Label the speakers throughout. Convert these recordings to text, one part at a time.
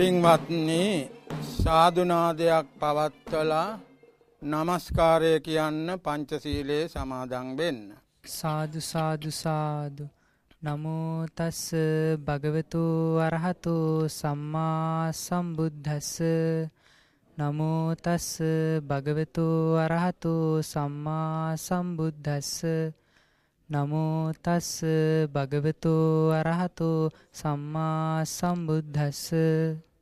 Speaker 1: පින්වත්නි සාදුනාදයක් පවත්වලා নমස්කාරය කියන්න පංචශීලයේ සමාදන් වෙන්න.
Speaker 2: සාදු සාදු සාදු නමෝ තස් භගවතු අරහතෝ සම්මා සම්බුද්දස්ස නමෝ තස් භගවතු අරහතෝ සම්මා සම්බුද්දස්ස නමෝ තස් භගවතු අරහතෝ සම්මා සම්බුද්දස්ස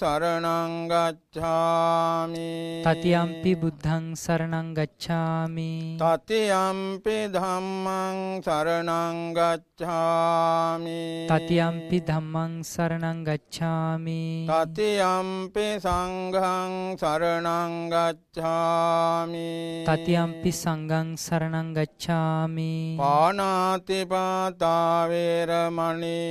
Speaker 1: සරණං ගච්ඡාමි
Speaker 2: තතියම්පි බුද්ධං සරණං ගච්ඡාමි
Speaker 1: තතියම්පි ධම්මං සරණං ගච්ඡාමි
Speaker 2: තතියම්පි ධම්මං සරණං ගච්ඡාමි
Speaker 1: තතියම්පි සංඝං සරණං ගච්ඡාමි
Speaker 2: තතියම්පි සංඝං සරණං ගච්ඡාමි
Speaker 1: පාණාතිපාතා වේරමණී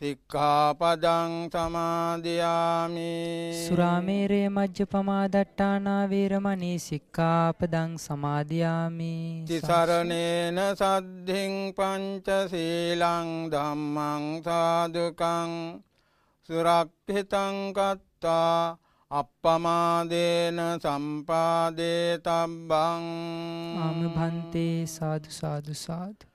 Speaker 1: සික්ඛාපදං සමාදියාමි සුරාමේරය
Speaker 2: මජ්ජ පමාදට්ටානා වේරමණී සික්ඛාපදං සමාදියාමි
Speaker 1: තිසරණේන සද්ධින් පංච සීලං ධම්මං සාදුකං සුරක්ෂිතං කත්තා අප්පමාදේන සම්පාදේ තබ්බං ආම
Speaker 2: භන්තේ සාදු සාදු සාදු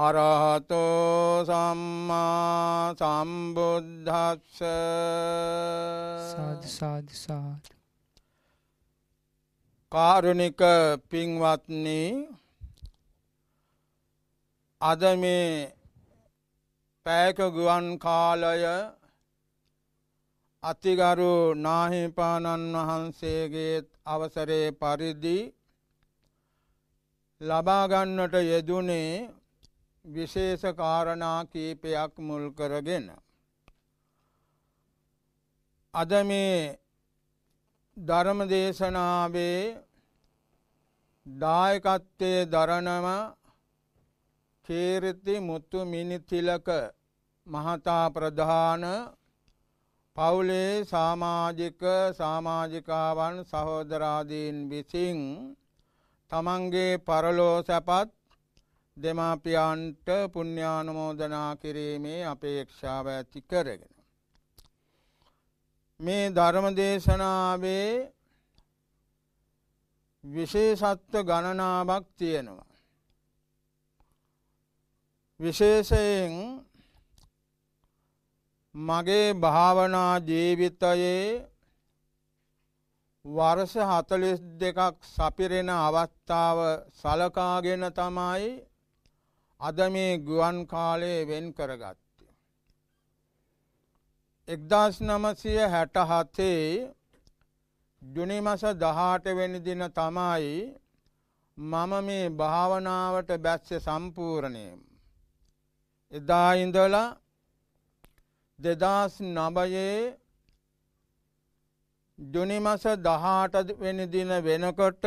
Speaker 1: අරහතෝ සම්මා සම්බුද්ධස්ස සාදු
Speaker 2: සාදු සාදු
Speaker 1: කාරුණික පින්වත්නි අද මේ පැයක ගුවන් කාලය අතිගරු නාහිපාණන් වහන්සේගේ අවසරේ පරිදි ලබා ගන්නට යෙදුනේ විශේෂ කාරණා කීපයක් මුල් කරගෙන අද මේ ධර්ම දේශනාවේ දායකත්වයේ දරණම කීර්ති මුතු මිනිතිලක මහතා ප්‍රධාන පවුලේ සමාජික සමාජිකාවන් සහෝදරාදීන් විසින් තමන්ගේ පරලෝ සැපත් දෙමාපියන්ට පුුණ්‍යානුමෝදනා කිරීමේ අපේක්ෂාව ඇති කරගෙන. මේ ධර්මදේශනාවේ විශේෂත්ව ගණනාවක් තියෙනවා. විශේෂයෙන් මගේ භාවනා ජීවිතයේ වර්ෂ හතලිස් දෙකක් සපිරෙන අවස්ථාව සලකාගෙන තමයි අද මේ ගුවන් කාලයේ වෙන් කරගත්තේ. එක්දස් නමසය හැට හතේ ජුනි මස දහට වෙනි දින තමයි මම මේ භාවනාවට බැස්ස සම්පූර්ණයම්. එදා ඉඳල දෙදස් නබයේ ජුනිමස දහට වෙනි දින වෙනකොට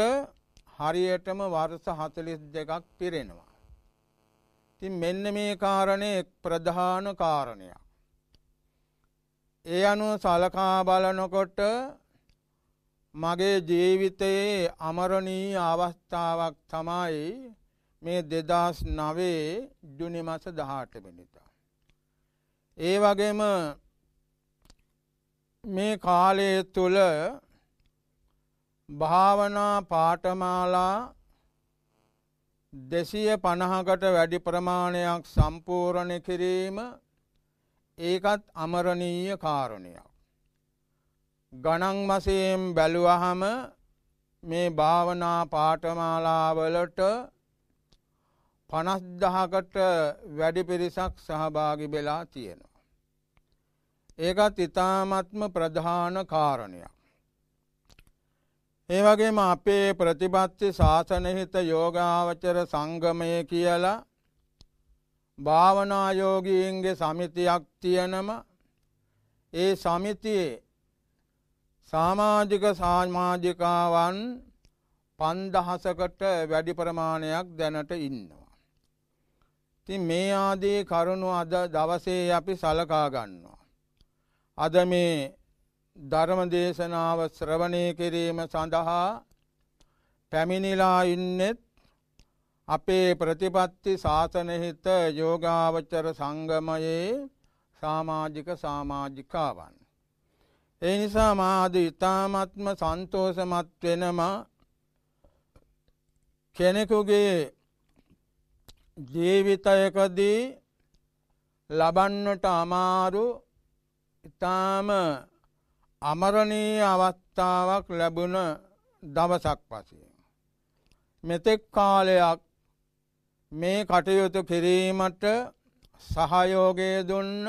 Speaker 1: හරියටම වර්ෂ හතලිස් දෙකක් පිරෙනවා. ඉතින් මෙන්න මේ කාරණය ප්‍රධාන කාරණයක්. ඒ අනුව සලකා බලනකොට මගේ ජීවිතයේ අමරණී අවස්ථාවක් තමයි මේ දෙදස් නවේ ජුනි මස දහට වෙනිතා. ඒ වගේම මේ කාලය තුළ භාවනා පාටමාලා දෙසිය පණහකට වැඩි ප්‍රමාණයක් සම්පූර්ණ කිරීම ඒකත් අමරණීය කාරණයක්. ගණන් වශයෙන් බැලුවහම මේ භාවනා පාඨමාලාවලට 50000කට වැඩි පිරිසක් සහභාගී වෙලා තියෙනවා. ඒකත් ඊ타ත්ම ප්‍රධාන කාරණයක්. ඒ වගේම අපේ ප්‍රතිපත්ති ශාසනහිත යෝගාවචර සංගමය කියලා භාවනායෝගීන්ගේ සමිතියක් තියනම ඒ සමිතියේ සාමාජික සාමාජිකාවන් පන්දහසකට වැඩි ප්‍රමාණයක් දැනට ඉන්නවා. ති මේ ආදී කරුණු අද දවසේ අපි සලකා ගන්නවා. අද මේ ධර්මදේශනාව ශ්‍රවණය කිරීම සඳහා පැමිණිලා ඉන්නෙත් අපේ ප්‍රතිපත්ති ශාසනහිත යෝගාවචර සංගමයේ සාමාජික සාමාජිකාවන්. ඒ නිසා මාද ඉතාමත්ම සන්තෝසමත් වෙනම කෙනෙකුගේ ජීවිතයකදී ලබන්නට අමාරු ඉතාම අමරණී අවස්ථාවක් ලැබුණ දවසක් පසේ. මෙතෙක් කාලයක් මේ කටයුතු කිරීමට සහයෝගය දුන්න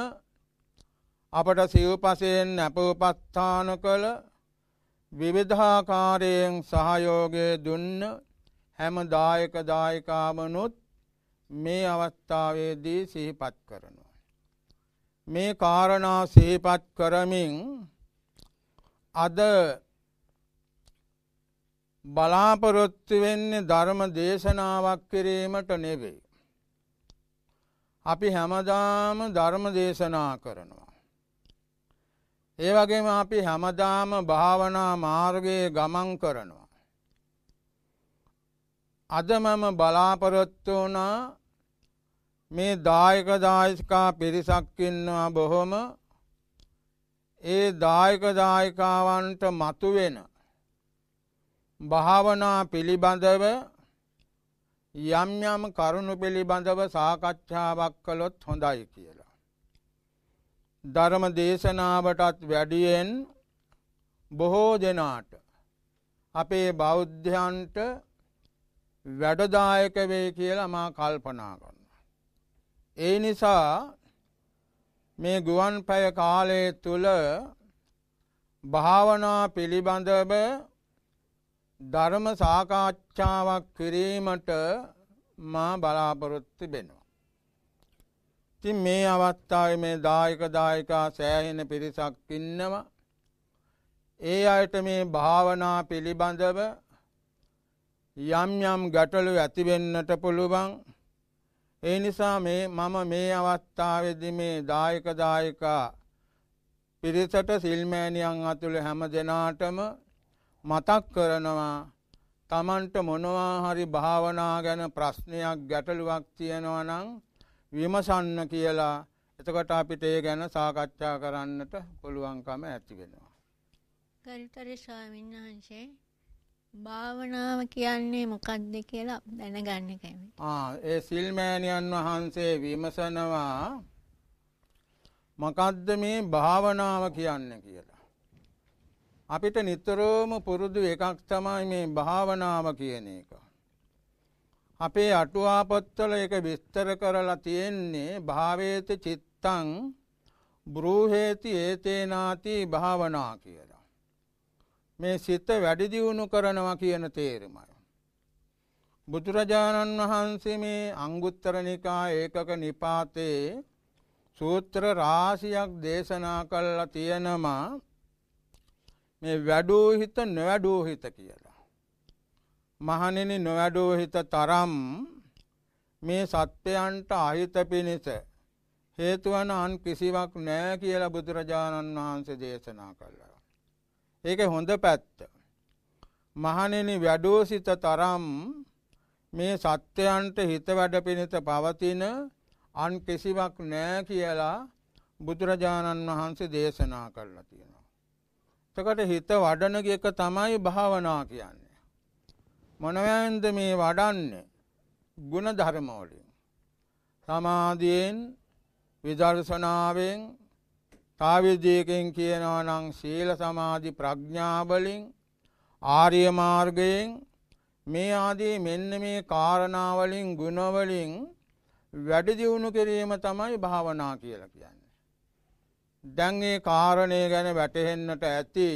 Speaker 1: අපට සිව්පසයෙන් නැපූපස්ථාන කළ විවිධාකාරයෙන් සහයෝගය දුන්න හැම දායක දායකාමනුත් මේ අවස්ථාවේදී සිහිපත් කරනවා. මේ කාරණා සිහිපත් කරමින් අද බලාපොරොත්තු වෙන්නේ ධර්ම දේශනාවක් කිරීමට නෙවෙයි. අපි හැමදාම ධර්ම දේශනා කරනවා. ඒ වගේම අපි හැමදාම භාවනා මාර්ගයේ ගමන් කරනවා. අද මම බලාපොරොත්තු වුණා මේ දායක දායකා පිරිසක් ඉන්නවා බොහොම ඒ දායකදායිකාවන්ට මතුවෙන භාවනා පිළිබඳව යම්යම් කරුණු පිළිබඳව සාකච්ඡාවක් කළොත් හොඳයි කියලා. ධර්ම දේශනාවටත් වැඩියෙන් බොහෝ දෙනාට අපේ බෞද්ධයන්ට වැඩදායක වේ කියලා මා කල්පනා කරන්න. ඒ නිසා මේ ගුවන් පැය කාලය තුළ භාවනා පිළිබඳව ධර්ම සාකාච්ඡාවක් කිරීමට මා බලාපොරොත්ති වෙනවා. ඉතින් මේ අවස්ථාවේ මේ දායක දායකා සෑහෙන පිරිසක් ඉන්නවා. ඒ අයට මේ භාවනා පිළිබඳව යම් යම් ගැටලු ඇතිවෙන්නට පුළුවන්. ඒ නිසා මේ මම මේ අවස්ථාවේදී මේ දායක දායකා පිරිසට සිල්මෑණියන් අතුළු හැම දෙනාටම මතක් කරනවා තමන්ට මොනවා හරි භාවනා ගැන ප්‍රශ්නයක් ගැටලුවක් තියෙනවා නම් විමසන්න කියලා එතකොට අපිට ඒ ගැන සාකච්ඡා කරන්නට පුළුවන්කම ඇති වෙනවා. ගරුතර
Speaker 2: ස්වාමීන් වහන්සේ භාවනාව කියන්නේ මොකක්ද කියලා දැනගන්න කැමතියි.
Speaker 1: ආ ඒ සිල්මෑණියන් වහන්සේ විමසනවා මොකද්ද මේ භාවනාව කියන්නේ කියලා. අපිට නිතරම පුරුදු එකක් තමයි මේ භාවනාව කියන එක. අපේ අටුවාපොත්වල එක විස්තර කරලා තියෙන්නේ භාවේත චිත්තං බ්‍රූහේති ඒතේනාති භාවනා කියලා. මේ සිත වැඩි දියුණු කරනවා කියන තේරුමයි. බුදුරජාණන් වහන්සේ මේ අංගුත්තර නිකා ඒකක නිපාතේ සූත්‍ර රාශියක් දේශනා කළා තියෙනවා මේ වැඩෝ හිත නොවැඩෝ හිත කියලා. මහණෙනි නොවැඩෝ හිත තරම් මේ සත්‍යයන්ට අහිත පිණිස හේතු වන අන් කිසිවක් නැහැ කියලා බුදුරජාණන් වහන්සේ දේශනා කළා. ඒක හොඳ පැත්ත. මහණෙනි වැඩෝ සිත තරම් මේ සත්‍යයන්ට හිත වැඩ පිණිත පවතින අන් කිසිවක් නෑ කියලා බුදුරජාණන් වහන්සේ දේශනා කරලා තියෙනවා. එතකොට හිත වඩන එක තමයි භාවනා කියන්නේ. මොනවෙන්ද මේ වඩන්නේ? ගුණ ධර්ම වලින්. සමාධියෙන්, විදර්ශනාවෙන්, තාවිදයකෙන් කියනවා නං සීල සමාධි ප්‍රඥාබලින් ආර්ය මාර්ගයෙන් මේ ආදී මෙන්න මේ කාරණාවලින් ගුණවලින් වැඩි දියුණු කිරීම තමයි භාවනා කියලා කියන්නේ. දැන් ඒ කාරණය ගැන වැටහෙන්නට ඇති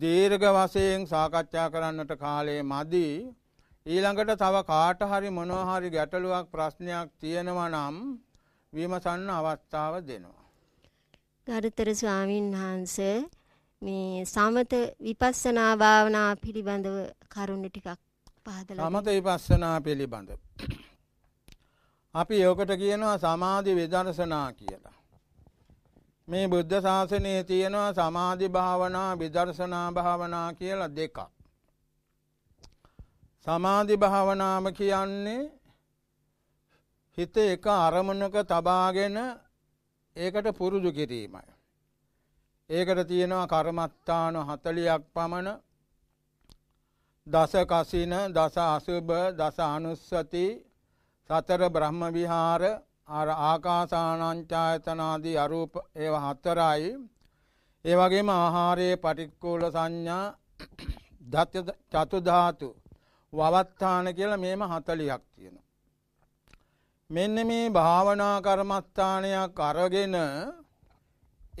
Speaker 1: දීර්ඝ වශයෙන් සාකච්ඡා කරන්නට කාලය මදි. ඊළඟට තව කාට හරි මොනවා හරි ගැටලුවක් ප්‍රශ්නයක් තියෙනවා නම් විමසන්න අවස්ථාව දෙනවා.
Speaker 2: ගරුතර ස්වාමින් වහන්ස මේ සමත විපස්සනා භාවනා පිළිබඳව කරුණු ටිකක් පහදලා සමත
Speaker 1: විපස්සනා පිළිබඳ අපි යෝගට කියනවා සමාධි විදර්ශනා කියලා මේ බුද්ධ ශාසනයේ තියෙනවා සමාධි භාවනා විදර්ශනා භාවනා කියලා දෙකක් සමාධි භාවනාව කියන්නේ හිත එක අරමුණක තබාගෙන ඒකට පුරුදු කිරීමයි. ඒකට තියෙනවා කර්මත්තාන හතලියක් පමණ දස කසින දස අසුභ දස අනුස්සති සතර බ්‍රහ්ම විහාර අර ආකාසානංචායතනාදී අරූප ඒව හතරයි ඒ වගේම ආහාරයේ පටික්කූල සංඥා ධත්‍ය චතුධාතු වවත්තාන කියලා මේම 40ක් තියෙනවා මෙන්න මේ භාවනා කර්මස්ථානයක් අරගෙන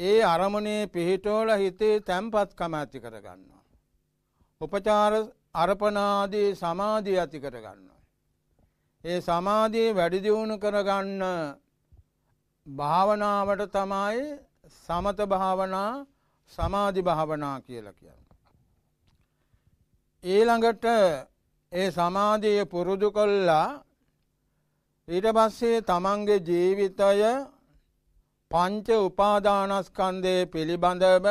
Speaker 1: ඒ අරමුණේ පිහිටෝල හිතේ තැම්පත්කම ඇති කරගන්නවා. උපචාර අරපනාදී සමාධී ඇති කරගන්නවා. ඒ සමාධී වැඩිදිවුණු කරගන්න භාවනාවට තමයි සමත භාවනා සමාධි භාවනා කියලා කියන්න. ඊළඟට ඒ සමාධිය පුරුදු කොල්ලා ඊට පස්සේ තමන්ගේ ජීවිතය පංච උපාදානස්කන්දය පිළිබඳව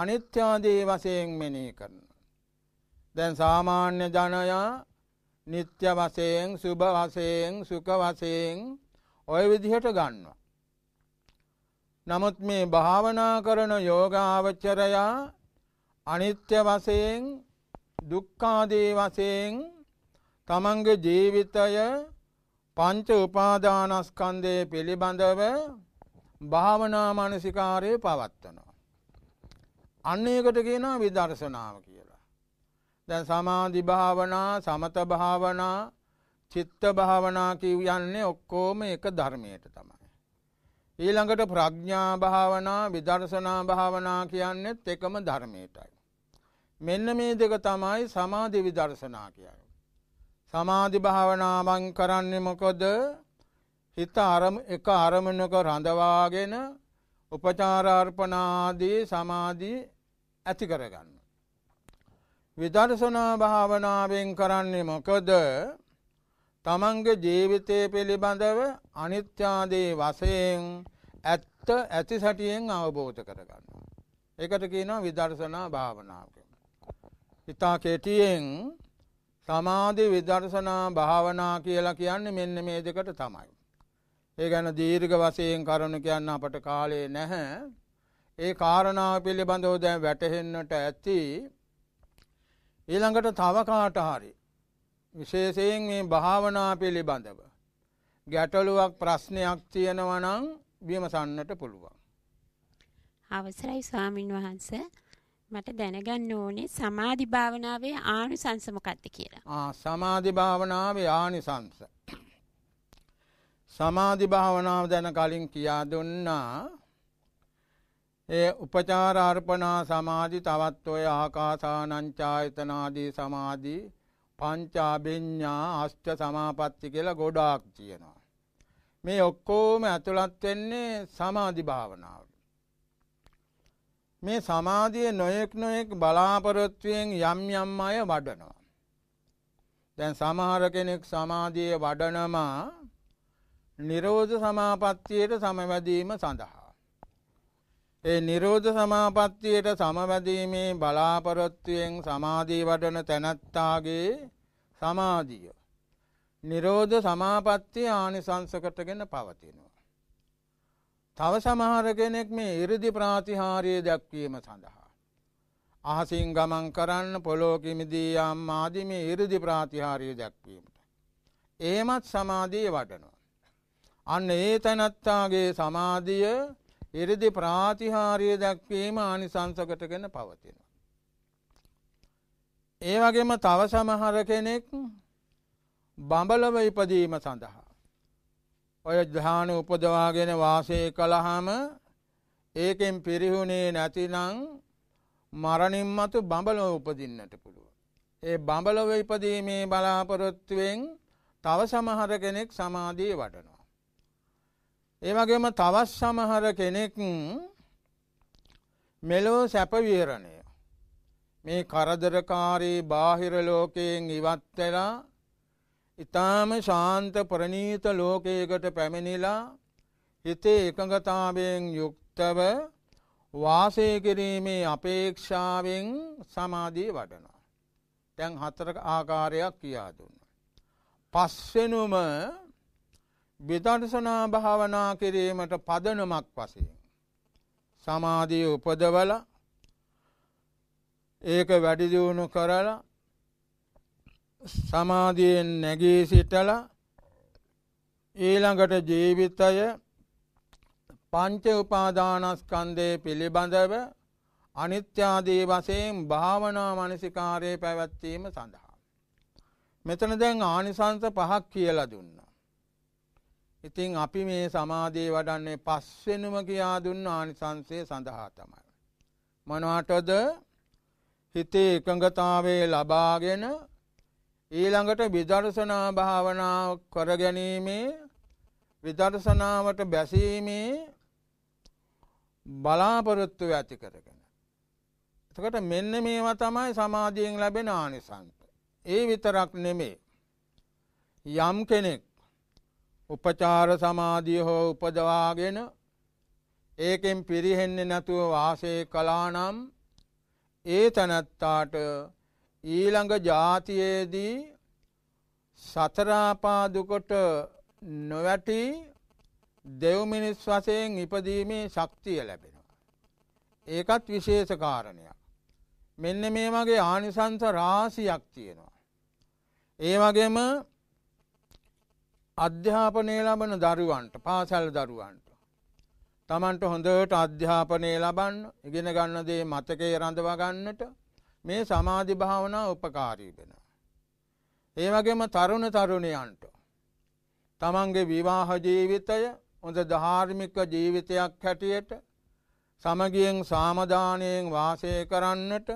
Speaker 1: අනිත්‍යාදී වසයෙන් මෙනී කරන. දැන් සාමාන්‍ය ජනයා නිත්‍ය වසයෙන් සුභ වසයෙන් සුක වසයෙන් ඔය විදිහට ගන්නවා. නමුත් මේ භාවනා කරන යෝගාවච්චරයා අනිත්‍ය වසයෙන් දුක්කාදී වසයෙන් තමන්ගේ ජීවිතය පංච උපාදානස්කන්දය පිළිබඳව භාවනා මනසිකාරය පවත්වනවා. අන්න ඒකට කියනා විදර්ශනාව කියලා. දැන් සමාධි භාවනා සමත භාවනා චිත්ත භාවනා කිව් යන්නේ ඔක්කෝම එක ධර්මයට තමයි. ඊළඟට ප්‍රඥා භාවනා විදර්ශනා භාවනා කියන්නෙත් එකම ධර්මයටයි. මෙන්න මේ දෙක තමයි සමාධි විදර්ශනා කියන්නේ. සමාධි භාවනාවන් කරන්නේ මොකද හිත අරම එක අරමුණක රඳවාගෙන උපචාරාර්පණාදී සමාධී ඇති කරගන්න. විදර්ශනා භාවනාවෙන් කරන්නේ මොකද තමන්ගේ ජීවිතය පිළිබඳව අනිත්‍යාදී වසයෙන් ඇත්ත ඇති සැටියෙන් අවබෝධ කරගන්න. එකට කියනවා විදර්ශනා භාවනාව. ඉතා කෙටියෙන් සමාධි විදර්ශනා භාවනා කියලා කියන්නේ මෙන්න මේ දෙකට තමයි. ඒ ගැන දීර්ඝ වශයෙන් කරුණු කියන්න අපට කාලේ නැහැ. ඒ කාරණාව පිළිබඳව දැන් වැටහෙන්නට ඇති. ඊළඟට තව කාට හරි විශේෂයෙන් මේ භාවනා පිළිබඳව ගැටලුවක් ප්‍රශ්නයක් තියෙනවා නම් විමසන්නට පුළුවන්.
Speaker 2: අවසරයි ස්වාමින් වහන්සේ මට දැනගන්න ඕනේ සමාධි භාවනාවේ ආනිසංස මොකක්ද කියලා.
Speaker 1: ආ සමාධි භාවනාවේ ආනිසංස. සමාධි භාවනාව දැන කලින් කියා දුන්නා ඒ උපචාර අර්පණා සමාධි තවත් ඔය ආකාසානංචායතනාදී සමාධි පංචාභිඤ්ඤා අෂ්ඨ සමාපatti කියලා ගොඩාක් තියෙනවා. මේ ඔක්කොම ඇතුළත් වෙන්නේ සමාධි භාවනාව. මේ සමාධිය නොයෙක් නොයෙක් බලාපොරොත්තුවයෙන් යම් යම් අය වඩනවා. දැන් සමහර කෙනෙක් සමාධිය වඩනමා නිරෝධ සමාපත්තියට සමවැදීම සඳහා. ඒ නිරෝධ සමාපත්තියට සමවැදීමේ බලාපොරොත්තුවයෙන් සමාධී වඩන තැනැත්තාගේ සමාධිය. නිරෝධ සමාපත්තිය ආනිසංසකටගෙන පවතිනවා. තව සමහර කෙනෙක් මේ ඉරදි ප්‍රාතිහාරය දැක්වීම සඳහා. අහසින් ගමන් කරන්න පොලෝකිමිදී යම් ආදිම ඉරදි ප්‍රාතිහාරය දැක්වීමට. ඒමත් සමාධී වටනවා. අන්න ඒ තැනත්තාගේ සමාධිය ඉරිදි ප්‍රාතිහාරය දැක්වීම ආනිසංසකටගෙන පවතින. ඒ වගේම තව සමහර කෙනෙක් බඹලව ඉපදීම සඳහා. ඔය ධාන උපදවාගෙන වාසය කළහම ඒකෙන් පිරිහුණේ නැතිනං මරණින් මතු බඹලොව උපදින්නට පුළුව. ඒ බඹලොව ඉපදීමේ බලාපොරොත්තුවෙන් තව සමහර කෙනෙක් සමාධී වටනවා. ඒවගේම තවස් සමහර කෙනෙක් මෙලෝ සැපවීරණය. මේ කරදරකාරී බාහිර ලෝකයෙන් ඉවත්වෙලා ඉතාම ශාන්ත ප්‍රනීත ලෝකයකට පැමිණිලා හිතේ එකඟතාවයෙන් යුක්තව වාසය කිරීමේ අපේක්ෂාවෙන් සමාධී වඩනවා. තැන් හතර ආකාරයක් කියා දුන්න. පස්සෙනුම විදර්ශනා භාවනා කිරීමට පදනමක් වසයෙන්. සමාධී උපදවල ඒක වැඩිදියුණු කරලා සමාධියෙන් නැගී සිටලා ඊළඟට ජීවිතය පංච උපාදානස්කන්ධය පිළිබඳව අනිත්‍යාදී වශයෙන් භාවනා මනසිකාරයේ පැවැත්වීම සඳහා. මෙතන දැන් ආනිසංස පහක් කියලා දුන්නා. ඉතින් අපි මේ සමාධිය වඩන්නේ පස්වෙනුම කියා දුන්න ආනිසංසය සඳහා තමයි. මොනවටද හිතේ එකඟතාවයේ ලබාගෙන ඊළඟට විදර්ශනා භාවනාව කරගැනීමේ විදර්ශනාවට බැසීමේ බලාපොරොත්තුව ඇති කරගෙන. එතකට මෙන්න මේවා තමයි සමාධියෙන් ලැබෙන ආනිසංස. ඒ විතරක් නෙමේ. යම් කෙනෙක් උපචාර සමාධිය හෝ උපදවාගෙන ඒකෙන් පිරිහෙන්නේ නැතුව වාසය කලානම් ඒ තැනැත්තාට ඊළඟ ජාතියේදී සතරාපාදුකොට නොවැටි දෙව්මිනිස් වසයෙන් ඉපදීමේ ශක්තිය ලැබෙනවා. ඒකත් විශේෂ කාරණයක්. මෙන්න මේ වගේ ආනිසංස රාසියක් තියෙනවා. ඒ වගේම අධ්‍යාපනය ලබන දරුවන්ට පාසැල් දරුවන්ට. තමන්ට හොඳට අධ්‍යාපනය ලබන්න ඉගෙන ගන්න දේ මතකේ රඳවා ගන්නට මේ සමාධි භාවනා උපකාරී වෙන. ඒවගේම තරුණ තරුණයන්ට. තමන්ගේ විවාහ ජීවිතය හොඳ ධාර්මික ජීවිතයක් හැටියට සමගියෙන් සාමධානයෙන් වාසය කරන්නට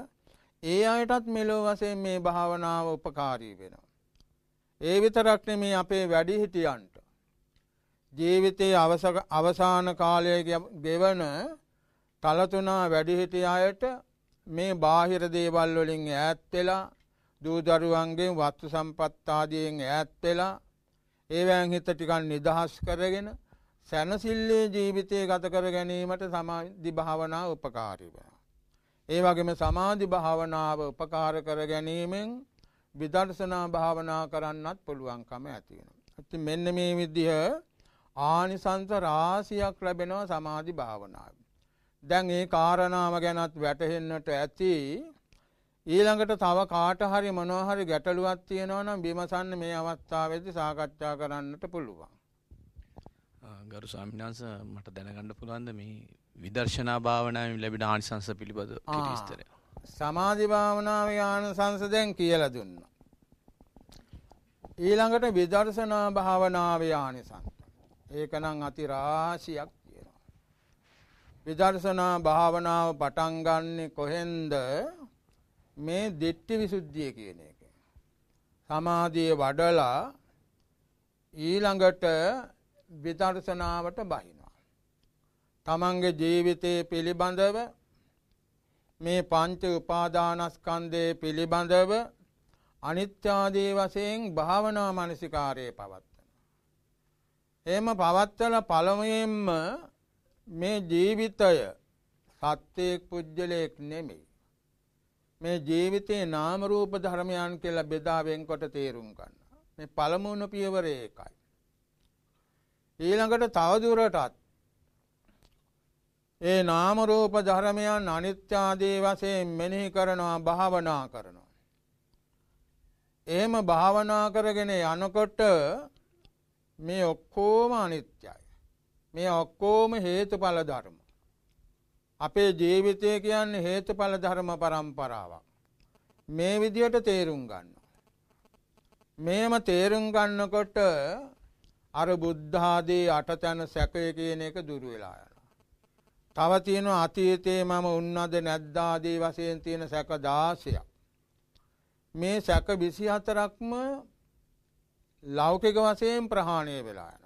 Speaker 1: ඒ අයටත් මෙලෝ වසයෙන් මේ භාවනාව උපකාරී වෙන. ඒ විතරක්න මේ අපේ වැඩිහිටියන්ට. ජීවිතයේ අවසාන කාලය ගෙවන තලතුනා වැඩිහිටිය අයට මේ බාහිර දේවල් වලින් ඈත් වෙලා දූදරුවන්ගෙන් වස්තු සම්පත් ආදියෙන් ඈත් වෙලා ඒවෑන් හිත ටිකක් නිදහස් කරගෙන සැනසිල්ලේ ජීවිතය ගත කර ගැනීමට සමාධි භාවනා උපකාරී වෙනවා. ඒ වගේම සමාධි භාවනාව උපකාර කර ගැනීමෙන් විදර්ශනා භාවනා කරන්නත් පුළුවන්කම ඇති වෙනවා. ඉතින් මෙන්න මේ විදිහ ආනිසංස රාශියක් ලැබෙනවා සමාධි භාවනාවෙන්. දැන් ඒ කාරණාව ගැනත් වැටහෙන්නට ඇති ඊළඟට තව කාට හරි මොනවා හරි ගැටලුවක් තියෙනවා නම් විමසන්න මේ අවස්ථාවේදී සාකච්ඡා කරන්නට පුළුවන්. ගරු ස්වාමීන් වහන්සේ මට දැනගන්න පුළුවන්ද මේ විදර්ශනා භාවනාවෙන් ලැබෙන ආනිසංස පිළිබඳ කෙටි විස්තරය? සමාධි භාවනාවේ ආනිසංස දැන් කියලා දුන්නා. ඊළඟට විදර්ශනා භාවනාවේ ආනිසංස. ඒකනම් අතිරාශියක් විදර්ශනා භාවනාව පටන්ගන්නේ කොහෙන්ද මේ දිට්ටි විසුද්ධිය කියන එක. සමාධිය වඩලා ඊළඟට විදර්ශනාවට බහිනවා. තමන්ගේ ජීවිතය පිළිබඳව මේ පංච උපාදානස්කන්දය පිළිබඳව අනිත්‍යාදී වසයෙන් භාවනා මනසිකාරය පවත්වන. එම පවත්වල පළමයෙන්ම මේ ජීවිතය සත්‍යයෙක් පුද්ගලයෙක් නෙමෙයි. මේ ජීවිතේ නාම රූප ධර්මයන් කියලා බෙදා වෙන්කොට තේරුම් ගන්න. මේ පළමුණු පියවර ඒකයි. ඊළඟට තවදුරටත් ඒ නාම රූප ධර්මයන් අනිත්‍ය ආදී වශයෙන් මෙනෙහි කරනවා භාවනා කරනවා. එහෙම භාවනා කරගෙන යනකොට මේ ඔක්කොම අනිත්‍යයි. මේ ඔක්කෝම හේතුඵල ධර්ම. අපේ ජීවිතය කියන්න හේතුඵල ධර්ම පරම්පරාවක්. මේ විදියට තේරුම් ගන්න. මේම තේරුම් ගන්නකොට අර බුද්ධාදී අටතැන සැකය කියන එක දුරුවෙලා යන. තව තියෙන අතීතයේ මම උන්නද නැද්දාදී වශයෙන් තියෙන සැක දාසයක්. මේ සැක විසි හතරක්ම ලෞකික වශයෙන් ප්‍රහාණය වෙලා.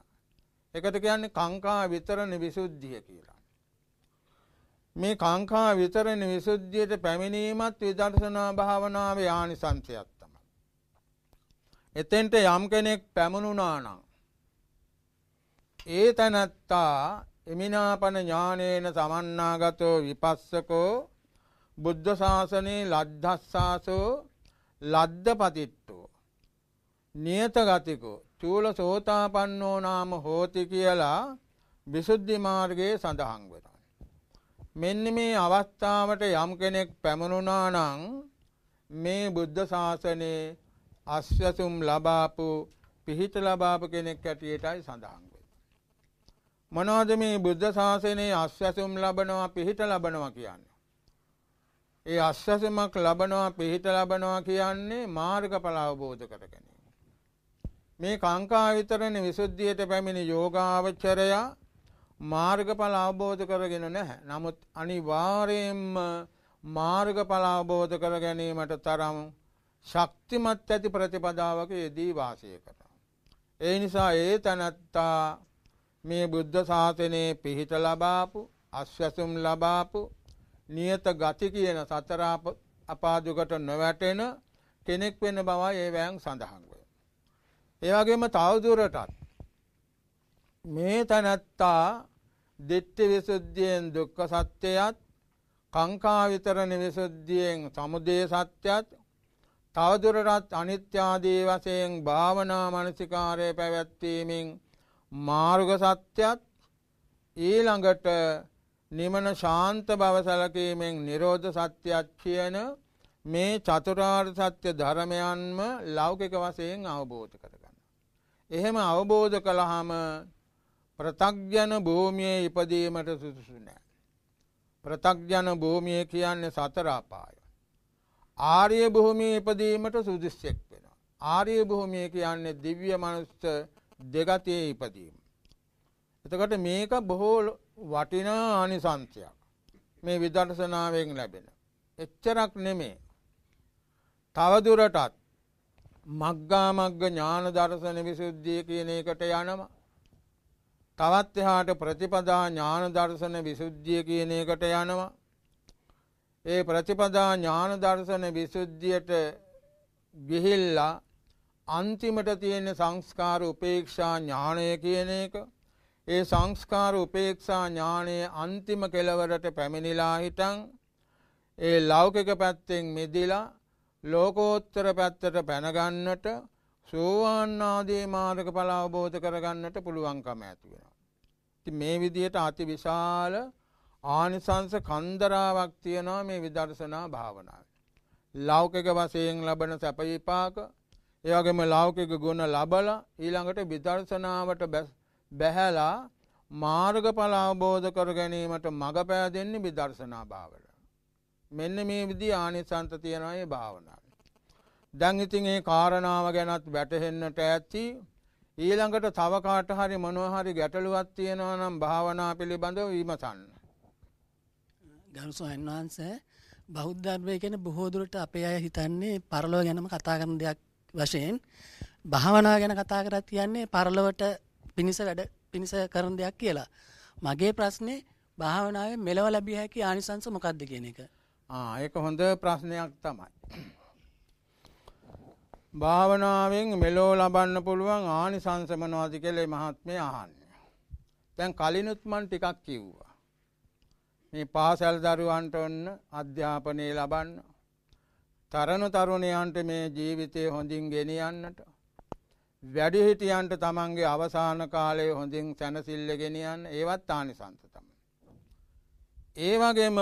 Speaker 1: එකට කියන්නේ කංකා විතරණ විසුද්ධිය කියලා. මේ කංකා විතරණ විසුද්ධියට පැමිණීමත් විදර්ශනා භාවනාවේ ආනිසංසයක් තමයි. එතෙන්ට යම් කෙනෙක් පැමුණුණා නම් ඒ තනත්තා එමිනාපන ඥානේන සමන්නාගතෝ විපස්සකෝ බුද්ධ ශාසනයේ ලද්දස්සාසෝ ලද්දපතිට්ටෝ නියත ගතිකෝ චූල සෝතාපන්නෝ නාම හෝති කියලා විසුද්ධි මාර්ගයේ සඳහන් වෙනවා. මෙන්න මේ අවස්ථාවට යම් කෙනෙක් පැමුණුනා නම් මේ බුද්ධ ශාසනයේ අස්වැසුම් ලබාපු පිහිට ලබාපු කෙනෙක් ඇටියටයි සඳහන් මොනවද මේ බුද්ධ ශාසනයේ අස්වැසුම් ලබනවා පිහිට ලබනවා කියන්නේ? ඒ අස්වැසුමක් ලබනවා පිහිට ලබනවා කියන්නේ මාර්ගඵල අවබෝධ කරගැනීම. මේ කාංකා විතරණ විසුද්ධියට පැමිණි යෝගාවචරයා මාර්ගඵල අවබෝධ කරගෙන නැහැ. නමුත් අනිවාර්යෙන්ම මාර්ගඵල අවබෝධ කර ගැනීමට තරම් ශක්තිමත් ඇති ප්‍රතිපදාවක යෙදී වාසය කරනවා. ඒ නිසා ඒ තනත්තා මේ බුද්ධ ශාසනයේ පිහිට ලබාපු අශ්වසුම් ලබාපු නියත ගති කියන සතර අපාදුකට නොවැටෙන කෙනෙක් වෙන බවයි ඒ වෑන් සඳහන් ඒ වගේම තවදුරටත් මේ තනත්තා දිට්ඨි විසුද්ධියෙන් දුක්ඛ සත්‍යයත් කාංකා විතරණ විසුද්ධියෙන් සමුදය සත්‍යත් තවදුරටත් අනිත්‍ය ආදී වශයෙන් භාවනා මානසිකාරය පැවැත්වීමෙන් මාර්ග සත්‍යත් ඊළඟට නිමන ශාන්ත බව සැලකීමෙන් නිරෝධ සත්‍යත් කියන මේ චතුරාර්ය සත්‍ය ධර්මයන්ම ලෞකික වශයෙන් අවබෝධ කර එහෙම අවබෝධ කළහම ප්‍රතක්ජන භූමිය ඉපදීමට සුදුසු නෑ. ප්‍රතක්ජන භූමිය කියන්නේ සතරාපාය. ආරය බොහොමිය ඉපදීමට සුදුස්සෙක් වෙන. ආරය බොහොමිය කියන්නේ දිව්‍ය මනුස්ත දෙගතය ඉපදීම. එතකට මේක බොහෝ වටින අනිසංසයක් මේ විදර්ශනාවෙන් ලැබෙන. එච්චරක් නෙමේ. තවදුරටත් මග්ගා මග්ග ඥාන දර්ශන විසුද්ධිය කියන එකට යනවා. තවත් එහාට ප්‍රතිපදා ඥාන දර්ශන විසුද්ධිය කියන එකට යනවා. ඒ ප්‍රතිපදා ඥාන දර්ශන විසුද්ධියට ගිහිල්ලා අන්තිමට තියෙන සංස්කාර උපේක්ෂා ඥානය කියන එක ඒ සංස්කාර උපේක්ෂා ඥානයේ අන්තිම කෙලවරට පැමිණිලා හිටන් ඒ ලෞකික පැත්තෙන් මිදිලා ලෝකෝත්තර පැත්තට පැනගන්නට සෝවාන් ආදී මාර්ග ඵල අවබෝධ කරගන්නට පුළුවන්කම ඇති වෙනවා. ඉතින් මේ විදිහට අති විශාල ආනිසංස කන්දරාවක් තියෙනවා මේ විදර්ශනා භාවනාවේ. ලෞකික වශයෙන් ලබන සැප විපාක, ඒ වගේම ලෞකික ගුණ ලබලා ඊළඟට විදර්ශනාවට බැහැලා මාර්ගඵල අවබෝධ කර ගැනීමට මඟ පෑදෙන්නේ විදර්ශනා භාවනාව. මෙන්න මේ විදි ආනිසන්ත තියෙනවා ඒ භාවනාව. දැන් ඉතින් ඒ කාරණාව ගැනත් වැටහෙන්නට ඇති ඊළඟට තවකාට හරි මොනෝහරි ගැටලුවත් තියෙනවා නම් භාවනා පිළිබඳව විමසන්න.
Speaker 2: ගරු ස්වාමීන් වහන්සේ බෞද්ධත්වය කියන බොහෝ දුරට අපේ අය හිතන්නේ පරලොව ගැනම කතා කරන දෙයක් වශයෙන් භාවනාව ගැන කතා කරලා කියන්නේ පරලොවට
Speaker 1: පිනිස වැඩ පිනිස කරන දෙයක් කියලා. මගේ ප්‍රශ්නේ භාවනාවේ මෙලව ලැබිය හැකි ආනිසංස මොකක්ද කියන එක. ඒක හොඳ ප්‍රශ්නයක් තමයි. භාවනාවෙන් මෙලෝ ලබන්න පුළුවන් ආනිසංස මොනවද කියලා මහත්මයා අහන්නේ. දැන් කලිනුත් මම ටිකක් කිව්වා. මේ පාසල් දරුවන්ට ඔන්න අධ්‍යාපනය ලබන්න. තරණ තරුණයන්ට මේ ජීවිතය හොඳින් ගෙනියන්නට. වැඩිහිටියන්ට තමන්ගේ අවසාන කාලයේ හොඳින් සැනසිල්ල ගෙනියන්න ඒවත් ආනිසංස තමයි. ඒ වගේම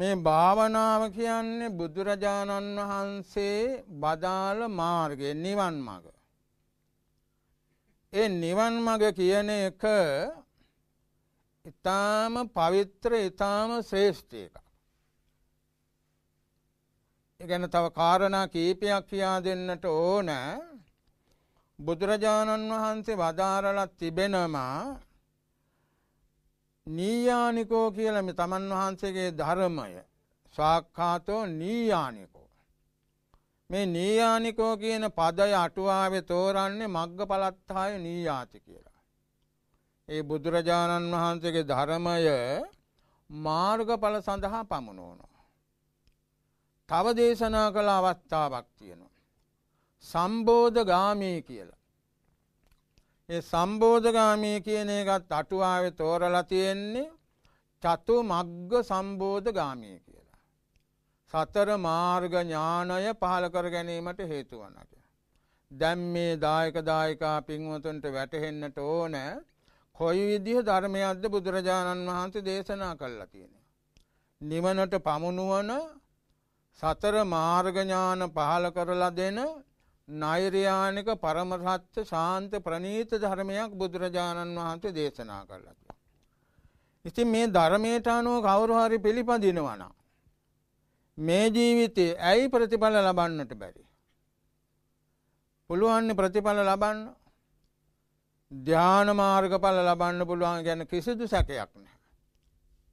Speaker 1: මේ භාවනාව කියන්නේ බුදුරජාණන් වහන්සේ බදාළ මාර්ගය නිවන් මඟ. ඒ නිවන් මඟ කියන එක ඉතාම පවිත්‍ර ඉතාම ශ්‍රේෂ්ඨ එකක්. ගැන තව කාරණා කීපයක් කියා දෙන්නට ඕන බුදුරජාණන් වහන්සේ වදාරලා තිබෙනවා නීයානිකෝ කියලම තමන් වහන්සේගේ ධර්මය සාක්කාතෝ නීයානිකෝ. මේ නීයානිකෝ කියන පදය අටුවාව තෝරන්නේ මග්ග පලත්හාය නීයාති කියලා. ඒ බුදුරජාණන් වහන්සේගේ ධර්මය මාර්ගඵල සඳහා පමුණුවනු. තව දේශනා කළ අවස්ථාවක් තියෙනවා. සම්බෝධ ගාමී කියලා. ඒ සම්බෝධගාමී කියන එකත් අටුවාව තෝරලා තියෙන්නේ චතු මග්ග සම්බෝධගාමී කියලා. සතර මාර්ග ඥානය පහළ කර ගැනීමට හේතු වනක. දැම් මේ දායක දායිකා පින්වතුන්ට වැටහෙන්නට ඕන කොයි විදිහ ධර්මයක්ද බුදුරජාණන් වහන්සේ දේශනා කල්ලා තියෙන. නිවනට පමුණුවන සතර මාර්ගඥාන පහළ කරලා දෙන නෛර්යානික පරමසත්්‍ය ශාන්ත ප්‍රනීත ධර්මයක් බුදුරජාණන් වහන්සේ දේශනා කරලතු. ඉතින් මේ ධර්මයට අනුව කවරුහරි පිළිපදිනවනා. මේ ජීවිතය ඇයි ප්‍රතිඵල ලබන්නට බැරි. පුළුවන්න ප්‍රතිඵල ලබන්න ධ්‍යානමාර්ගඵල ලබන්න පුළුවන් ගැන කිසිදු සැකයක් නෑ.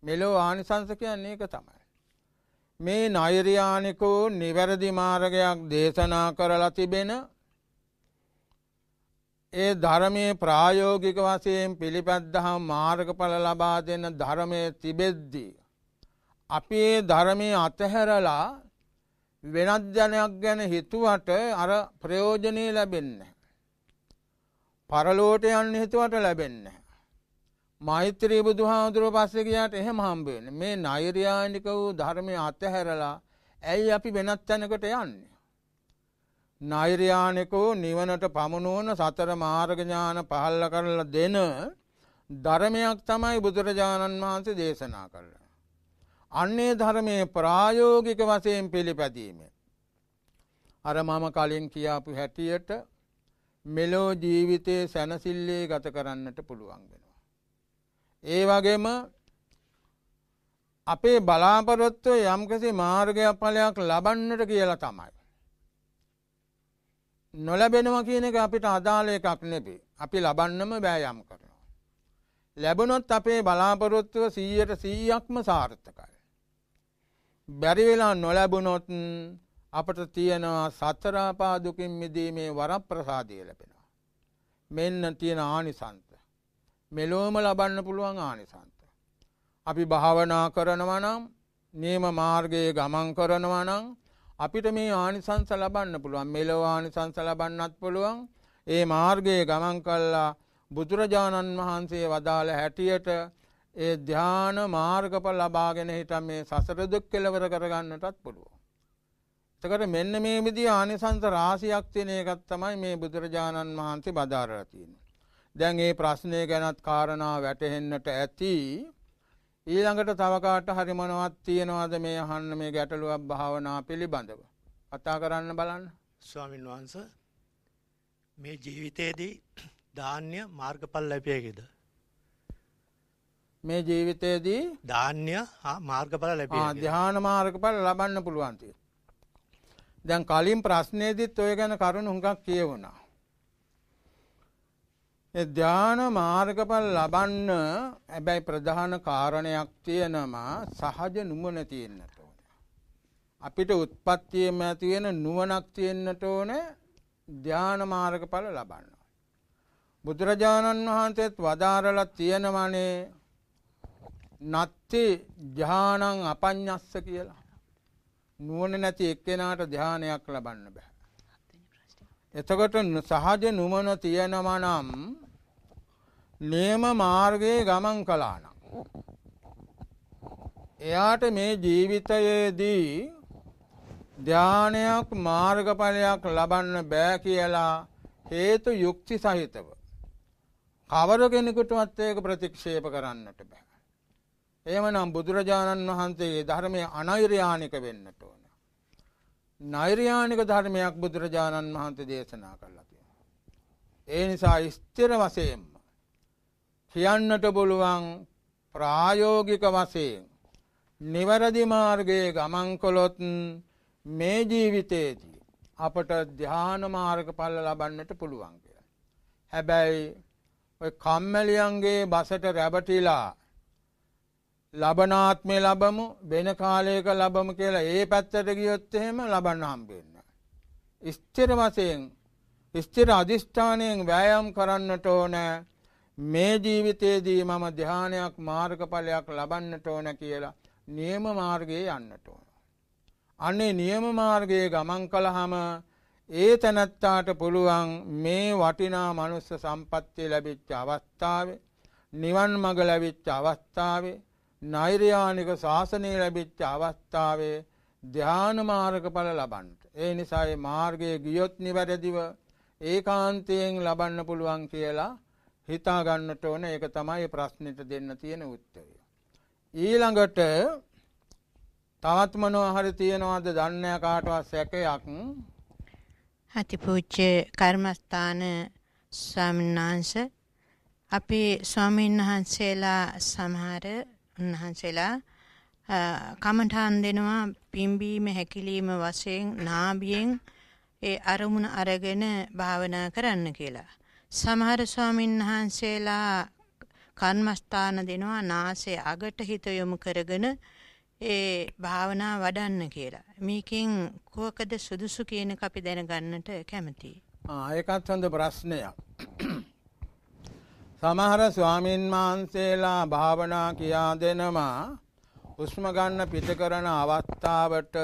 Speaker 1: මෙලෝ ආනිසංසකයන් ඒක තමයි. මේ නෛර්යානිකෝ නිවැරදි මාර්ගයක් දේශනා කරලා තිබෙන ඒ ධර්මයේ ප්‍රායෝගික වශයෙන් පිළිපැද්දහම් මාර්ගඵල ලබා දෙන ධර්මයේ තිබෙද්දී අපි ඒ ධර්මයේ අතහැරලා වෙනත් ජනයක් ගැන හිතුවට අර ප්‍රයෝජනෙ ලැබෙන්නේ නැහැ. පරලෝට යන්න හිතුවට ලැබෙන්නේ නැහැ. මෛත්‍රී බුදුහාමුදුරුව පස්සේ ගියාට එහෙම හම්බෙන මේ නෛර්යානික වූ ධර්මය අත්‍යහැරලා ඇයි අපි වෙනත් තැනකට යන්නේ. නෛර්යානික වූ නිවනට පමුණුවන සතර මාර්ගඥාන පහල්ල කරලා දෙන ධර්මයක් තමයි බුදුරජාණන් වහන්සේ දේශනා කරලා. අන්නේ ධර්මයේ ප්‍රායෝගික වශයෙන් පිළිපැදීම. අර මම කලින් කියාපු හැටියට මෙලෝ ජීවිතයේ සැනසිල්ලේ ගත කරන්නට පුළුවන් වෙන. ඒ වගේම අපේ බලාපොරොත්තුව යම්කිසි මාර්ගයක් ඵලයක් ලබන්නට කියලා තමයි. නොලැබෙනවා කියන එක අපිට අදාළ එකක් නෙපි අපි ලබන්නම බෑයම් කරනවා. ලැබුණොත් අපේ බලාපොරොත්තුව සීයට සීයක්ම සාර්ථකයි. බැරිවෙලා නොලැබුණොත් අපට තියෙනවා සතරාපාදුකින් මිදීමේ වරප්‍රසාදය ලැබෙනවා. මෙන්න තියෙන ආනිසන්ත. මෙලොවම ලබන්න පුළුවන් ආනිසන්ත. අපි භාවනා කරනවනම් නියම මාර්ගයේ ගමන් කරනවනං අපිට මේ ආනිසංස ලබන්න පුළුවන් මෙලොව ආනිසංස ලබන්නත් පුළුවන් ඒ මාර්ගයේ ගමන් කල්ලා බුදුරජාණන් වහන්සේ වදාළ හැටියට ඒ ධ්‍යාන මාර්ගප ලබාගෙන හිට මේ සසරදුක් කෙලවර කරගන්නටත් පුළුවන්. එතකට මෙන්න මේ විදි ආනිසංස රාසියක් තිනය එකත් තමයි මේ බුදුරජාණන් වහන්සේ බදාරලා තියෙන. දැන් ඒ ප්‍රශ්නය ගැනත් කාරණා වැටහෙන්නට ඇති ඊළඟට තවකාට හරිමනවත් තියෙනවාද මේ අහන්න මේ ගැටලුවක් භාවනා පිළිබඳව. කතා කරන්න බලන්න. ස්වාමින් වහන්ස මේ ජීවිතයේදී ධාන්‍ය මාර්ගඵල ලැබියකෙද. මේ ජීවිතයේදී ධාන්‍ය මාර්ගඵල ලැබේ ධ්‍යාන මාර්ගඵල ලබන්න පුළුවන්තිය. දැන් කලින් ප්‍රශ්නයේදීත් ඔය ගැන කරුණු හුඟක් කියවුණා. ධ්‍යාන මාර්ගඵල ලබන්න හැබැයි ප්‍රධාන කාරණයක් තියෙනවා සහජ නුවණ තියෙන්නට ඕන. අපිට උත්පත්තියේම ඇති වෙන නුවණක් තියෙන්නට ඕන ධ්‍යාන මාර්ගඵල ලබන්න. බුදුරජාණන් වහන්සේත් වදාරලා තියෙනවනේ නත්ති ධ්‍යානං අපඤ්ඤස්ස කියලා. නුවණ නැති එක්කෙනාට ධ්‍යානයක් ලබන්න බෑ. එතකොට සහජ නුමන තියෙනවා නම් නියම මාර්ගයේ ගමන් කළානම් එයාට මේ ජීවිතයේදී ධානයක් මාර්ගඵලයක් ලබන්න බෑ කියලා හේතු යුක්ති සහිතව කවර කෙනෙකුටවත් ඒක ප්‍රතික්ෂේප කරන්නට බෑ. එහෙමනම් බුදුරජාණන් වහන්සේගේ ධර්මයේ අනෛර්යානික වෙන්නට ඕන. නෛර්යානික ධර්මයක් බුදුරජාණන් වහන්සේ දේශනා කරලා තියෙනවා. ඒ නිසා ස්ථිර වශයෙන්ම කියන්නට පුළුවන් ප්‍රායෝගික වශයෙන් නිවැරදි මාර්ගයේ ගමන් කළොත් මේ ජීවිතයේදී අපට ධ්‍යාන මාර්ගඵල ලබන්නට පුළුවන් කියලා. හැබැයි ඔය කම්මැලියන්ගේ බසට රැවටිලා ලබනාත්මය ලබමු වෙන කාලයක ලබම කියලා ඒ පැත්තට ගියොත් එහෙම ලබන්න හම්බෙන්න. ස්ථිර වශයෙන් ස්ථිර අධිෂ්ඨානයෙන් වෑයම් කරන්නට ඕන මේ ජීවිතයේදී මම ධ්‍යානයක් මාර්ගඵලයක් ලබන්නට ඕන කියලා නියම මාර්ගයේ යන්නට ඕන. අන්නේ නියම මාර්ගයේ ගමන් කළාම ඒ තැනත්තාට පුළුවන් මේ වටිනා මනුස්ස සම්පත්තිය ලැබිච්ච අවස්ථාවේ නිවන් මඟ ලැබිච්ච අවස්ථාවේ නෛර්යානික ශාසනය ලැබිච්ච අවස්ථාවේ ධ්‍යාන මාර්ගඵල ලබන්ට. ඒ නිසා ඒ මාර්ගයේ ගියොත් නිවැරදිව ඒකාන්තයෙන් ලබන්න පුළුවන් කියලා හිතා ගන්නට ඕන ඒක තමයි ප්‍රශ්නෙට දෙන්න තියෙන උත්තරය. ඊළඟට තවත් මොනවා හරි තියනවාද දන්නේ කාටවත් සැකයක්?
Speaker 2: අතිපූජ්‍ය කර්මස්ථාන ස්වාමීන් වහන්සේ අපි ස්වාමීන් වහන්සේලා සමහර වහන්සේලා කමඨාන් දෙනවා පිම්බීම හැකිලිම වශයෙන් නාභියෙන් ඒ අරමුණ අරගෙන භාවනා කරන්න කියලා. සමහර ස්වාමීන් වහන්සේලා කර්මස්ථාන දෙනවා නාසය
Speaker 1: අගට හිත යොමු කරගෙන ඒ භාවනා වඩන්න කියලා. මේකෙන් කොහකද සුදුසු කියන එක අපි දැනගන්නට කැමතියි. ආ ඒකත් හොඳ ප්‍රශ්නයක්. සමහර ස්වාමීන් වහන්සේලා භාවනා කියා දෙනවා උස්ම ගන්න පිට කරන අවස්ථාවට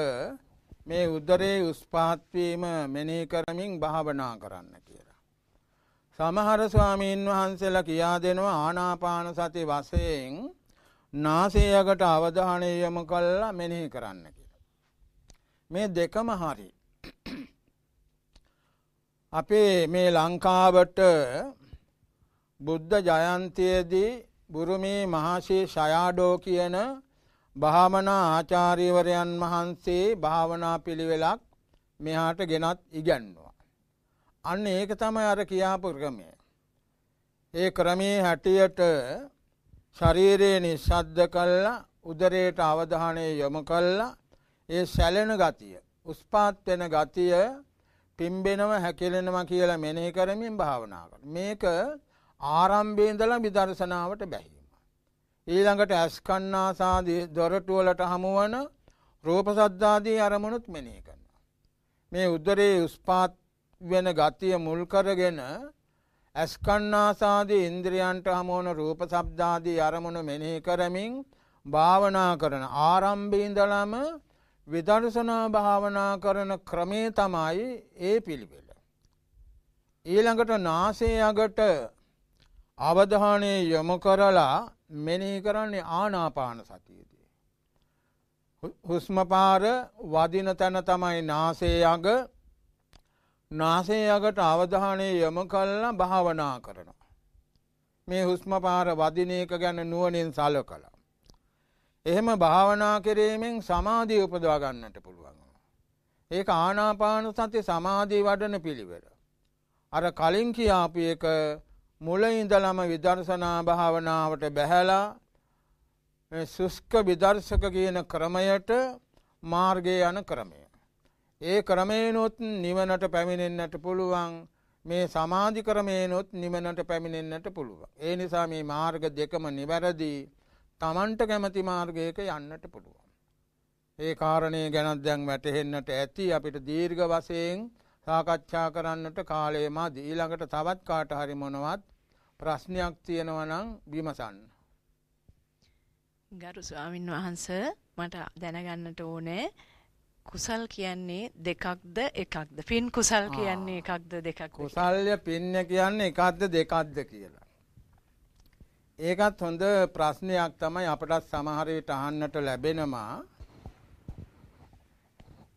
Speaker 1: මේ උදරේ උස් පාත් වීම මෙනෙහි කරමින් භාවනා කරන්න කියලා. සමහර ස්වාමීන් වහන්සේලා කියා දෙනවා ආනාපාන සති වශයෙන් නාසයකට අවධානය යොමු කළා මෙනෙහි කරන්න කියලා. මේ දෙකම හරි. අපේ මේ ලංකාවට බුද්ධ ජයන්තියේදී බුරුමේ මහසේ ශයාඩෝ කියන භාවනා ආචාර්යවරයන් වහන්සේ භාවනා පිළිවෙලක් මෙහාට ගෙනත් ඉගැන්නවා. අන්න ඒක තමයි අර කියාපු ක්‍රමය. ඒ ක්‍රමයේ හැටියට ශරීරයේ නිස්සද්ද කළා උදරයට අවධානය යොමු කළා ඒ සැලෙන ගතිය උස්පාත් වෙන ගතිය පිම්බෙනව හැකිලෙනවා කියලා මෙනෙහි කරමින් භාවනා කරනවා. මේක ආරම්භේදලා විදර්ශනාවට බැහීම. ඊළඟට ඇස්කන්නාසාදී දොරටුවලට හමුවන රූපසද්දාදී අරමුණුත් මෙනේ කරනවා. මේ උද්දරේ උස්පාත් වෙන ගතිය මුල් කරගෙන ඇස්කන්නාසාදී ඉන්ද්‍රියන්ට හමුවන රූප සබ්දාදී අරමුණු මෙනෙහි කරමින් භාවනා කරන ආරම්භීන්දලම විදර්ශනා භාවනා කරන ක්‍රමේ තමයි ඒ පිළිවෙල. ඊළඟට නාසේ අගට අවධානය යොමු කරලා මෙනෙහි කරන්නේ ආනාපාන සතියදී. හුස්මපාර වදින තැන තමයි නාසේ අග නාසේ අගට අවධානය යොමු කල්ලා භාවනා කරනවා. මේ හුස්මපාර වදින එක ගැන නුවනින් සල කලා. එහෙම භාවනා කිරීමෙන් සමාධී උපදවා ගන්නට පුළුවන්. ඒක ආනාපාන සති සමාධී වඩන පිළිවෙල. අර කලින් කියාපු එක මුලඉඳලම විදර්ශනා භාවනාවට බැහැලා සුස්ක විදර්ශක කියන ක්‍රමයට මාර්ගය යන ක්‍රමය. ඒ ක්‍රමේනොත් නිවනට පැමිණෙන්න්නට පුළුවන් මේ සමාධි ක්‍රමේනොත් නිවනට පැමිණෙන්න්නට පුළුවන්. ඒ නිසා මේ මාර්ග දෙකම නිවැරදී තමන්ට කැමති මාර්ගයක යන්නට පුළුවන්. ඒ කාරණය ගැනත් දැන් වැටහෙන්නට ඇති අපිට දීර්ඝ වසයෙන් සාකච්ඡා කරන්නට කාලේ මදි ඊළඟට තවත් කාට හරි මොනවත් ප්‍රශ්නයක් තියෙනවනම් විමසන්න.
Speaker 2: ගරු ස්වාමින් වහන්ස මට දැනගන්නට ඕනේ කුසල් කියන්නේ
Speaker 1: දෙකක්ද එකක්ද පින් කුසල් කියන්නේ එකක්ද දෙකක්ද කුසල්ය පින්න කියන්නේ එකක්ද දෙකක්ද කියලා. ඒකත් හොඳ ප්‍රශ්නයක් තමයි අපටත් සමහර විට අහන්නට ලැබෙනවා.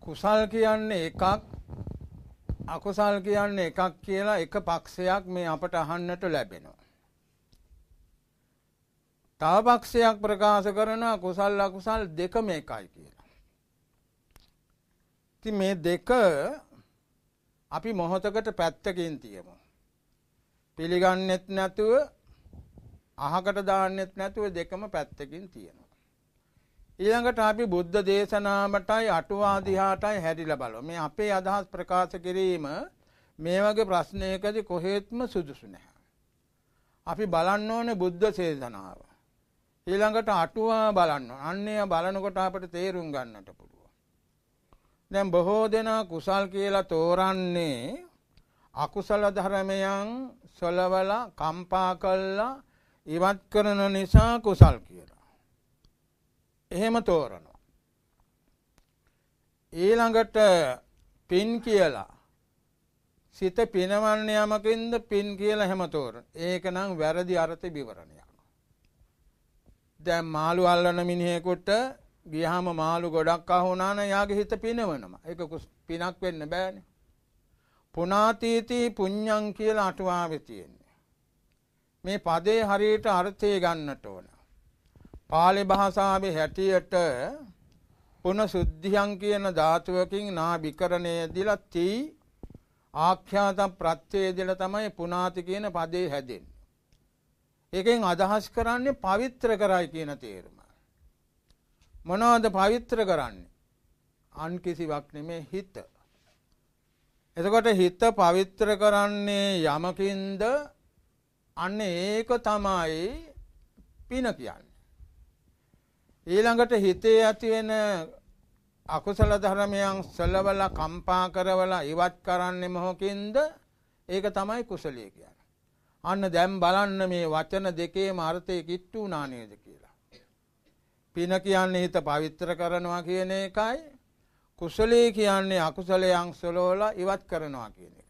Speaker 1: කුසල් කියන්නේ එකක් අකුසල් කියන්නේ එකක් කියලා එක පක්ෂයක් මේ අපට අහන්නට ලැබෙනවා. තව පක්ෂයක් ප්‍රකාශ කරන කුසල් අකුසල් දෙකම එකයි කියලා. ඉතින් මේ දෙක අපි මොහොතකට පැත්තකින් තියමු. පිළිගන්නෙත් නැතුව අහකට දාන්නෙත් නැතුව දෙකම පැත්තකින් තියෙනවා. ඊළඟට අපි බුද්ධ දේශනාවටයි අටුවාදිහාටයි හැරිල බලු මේ අපේ අදහස් ප්‍රකාශ කිරීම මේ වගේ ප්‍රශ්නයකද කොහේත්ම සුදුසු නැහැ. අපි බලන්න ඕනේ බුද්ධ සේදනාව. ඊළඟට අටුවා බලන්න අන්නේ බලනකොට අපට තේරුම් ගන්නට පුළුවන්. දැන් බොහෝ දෙනා කුසල් කියලා තෝරන්නේ අකුසල ධර්මයන් සොලවලා කම්පා කළා ඉවත් කරන නිසා කුසල් කියලා. එහෙම තෝරනවා. ඊළඟට පින් කියලා සිත පිනවන්න යමකින්ද පින් කියලා හැම තෝරන. ඒක නම් වැරදි අර්ථ විවරණයක්. දැන් මාළු අල්ලන මිනිහෙකුට ගියහම මාළු ගොඩක් අහුණා නම් යාගේ හිත පිනවනවා. ඒක පිනක් වෙන්න බෑනේ. පුනාතීති පුඤ්ඤං කියලා අටුවාවේ තියෙන්නේ. මේ පදේ හරියට අර්ථය ගන්නට ඕන. පාලි භාෂාවේ හැටියට පුන සුද්ධියන් කියන ධාතුවකින් නා විකරණය දිලා ති ආඛ්‍යාත ප්‍රත්‍යය දිලා තමයි පුනාති කියන පදේ හැදෙන්නේ. ඒකෙන් අදහස් කරන්නේ පවිත්‍ර කරයි කියන තේරුම. මොනවද පවිත්‍ර කරන්නේ? අන් කිසිවක් නෙමේ හිත. එතකොට හිත පවිත්‍ර කරන්නේ යමකින්ද අන්න ඒක තමයි පින කියන්නේ. ඊළඟට හිතේ ඇතිවෙන අකුසල ධර්මයන් සලවල කම්පා කරවල ඉවත් කරන්නේ මොහොකින්ද ඒක තමයි කුසලයේ කියන්නේ. අන්න දැන් බලන්න මේ වචන දෙකේම අර්ථය කිට්ටු වුණා නේද කියලා. පින කියන්නේ හිත පවිත්‍ර කරනවා කියන එකයි කුසලයේ කියන්නේ අකුසලයන් සලවල ඉවත් කරනවා කියන එක.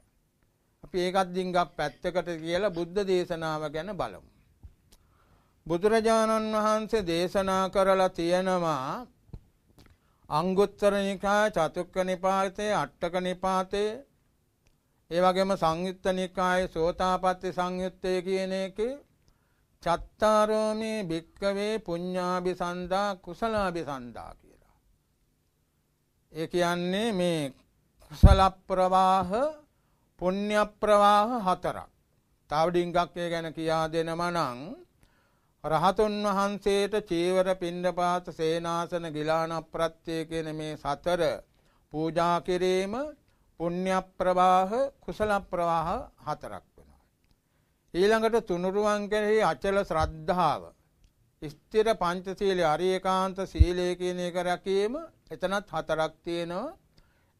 Speaker 1: අපි ඒකත් දින්ගක් පැත්තකට කියලා බුද්ධ දේශනාව ගැන බලමු. බුදුරජාණන් වහන්සේ දේශනා කරලා තියෙනවා අංගුත්තර නිකාය චතුක්ක නිපාතය අට්ටක නිපාතය ඒ වගේම සංයුත්ත නිකාය සෝතාපත්ති සංයුත්තය කියන එක චත්තාරෝමේ භික්කවේ පුඤ්ඥාබි සන්දා කුසලාබි සන්දා කියලා. ඒ කියන්නේ මේ කුසලප්‍රවාහ පුුණ්‍යප්‍රවාහ හතරක් තවඩිංගක්ය ගැන කියා දෙනම නං රහතුන් වහන්සේට චීවර පිණ්ඩපාත සේනාසන ගිලාන ප්‍රත්්‍යය කියන මේ සතර පූජා කිරීම පුුණ්‍යප්‍රවාහ කුසල ප්‍රවාහ හතරක් වෙනවා. ඊළඟට තුනුරුවන් කෙරෙහි අචල ශ්‍රද්ධාව. ස්තිර පංචසීලේ අරියකාන්ත සීලය කියන එක රැකීම එතනත් හතරක් තියෙනවා.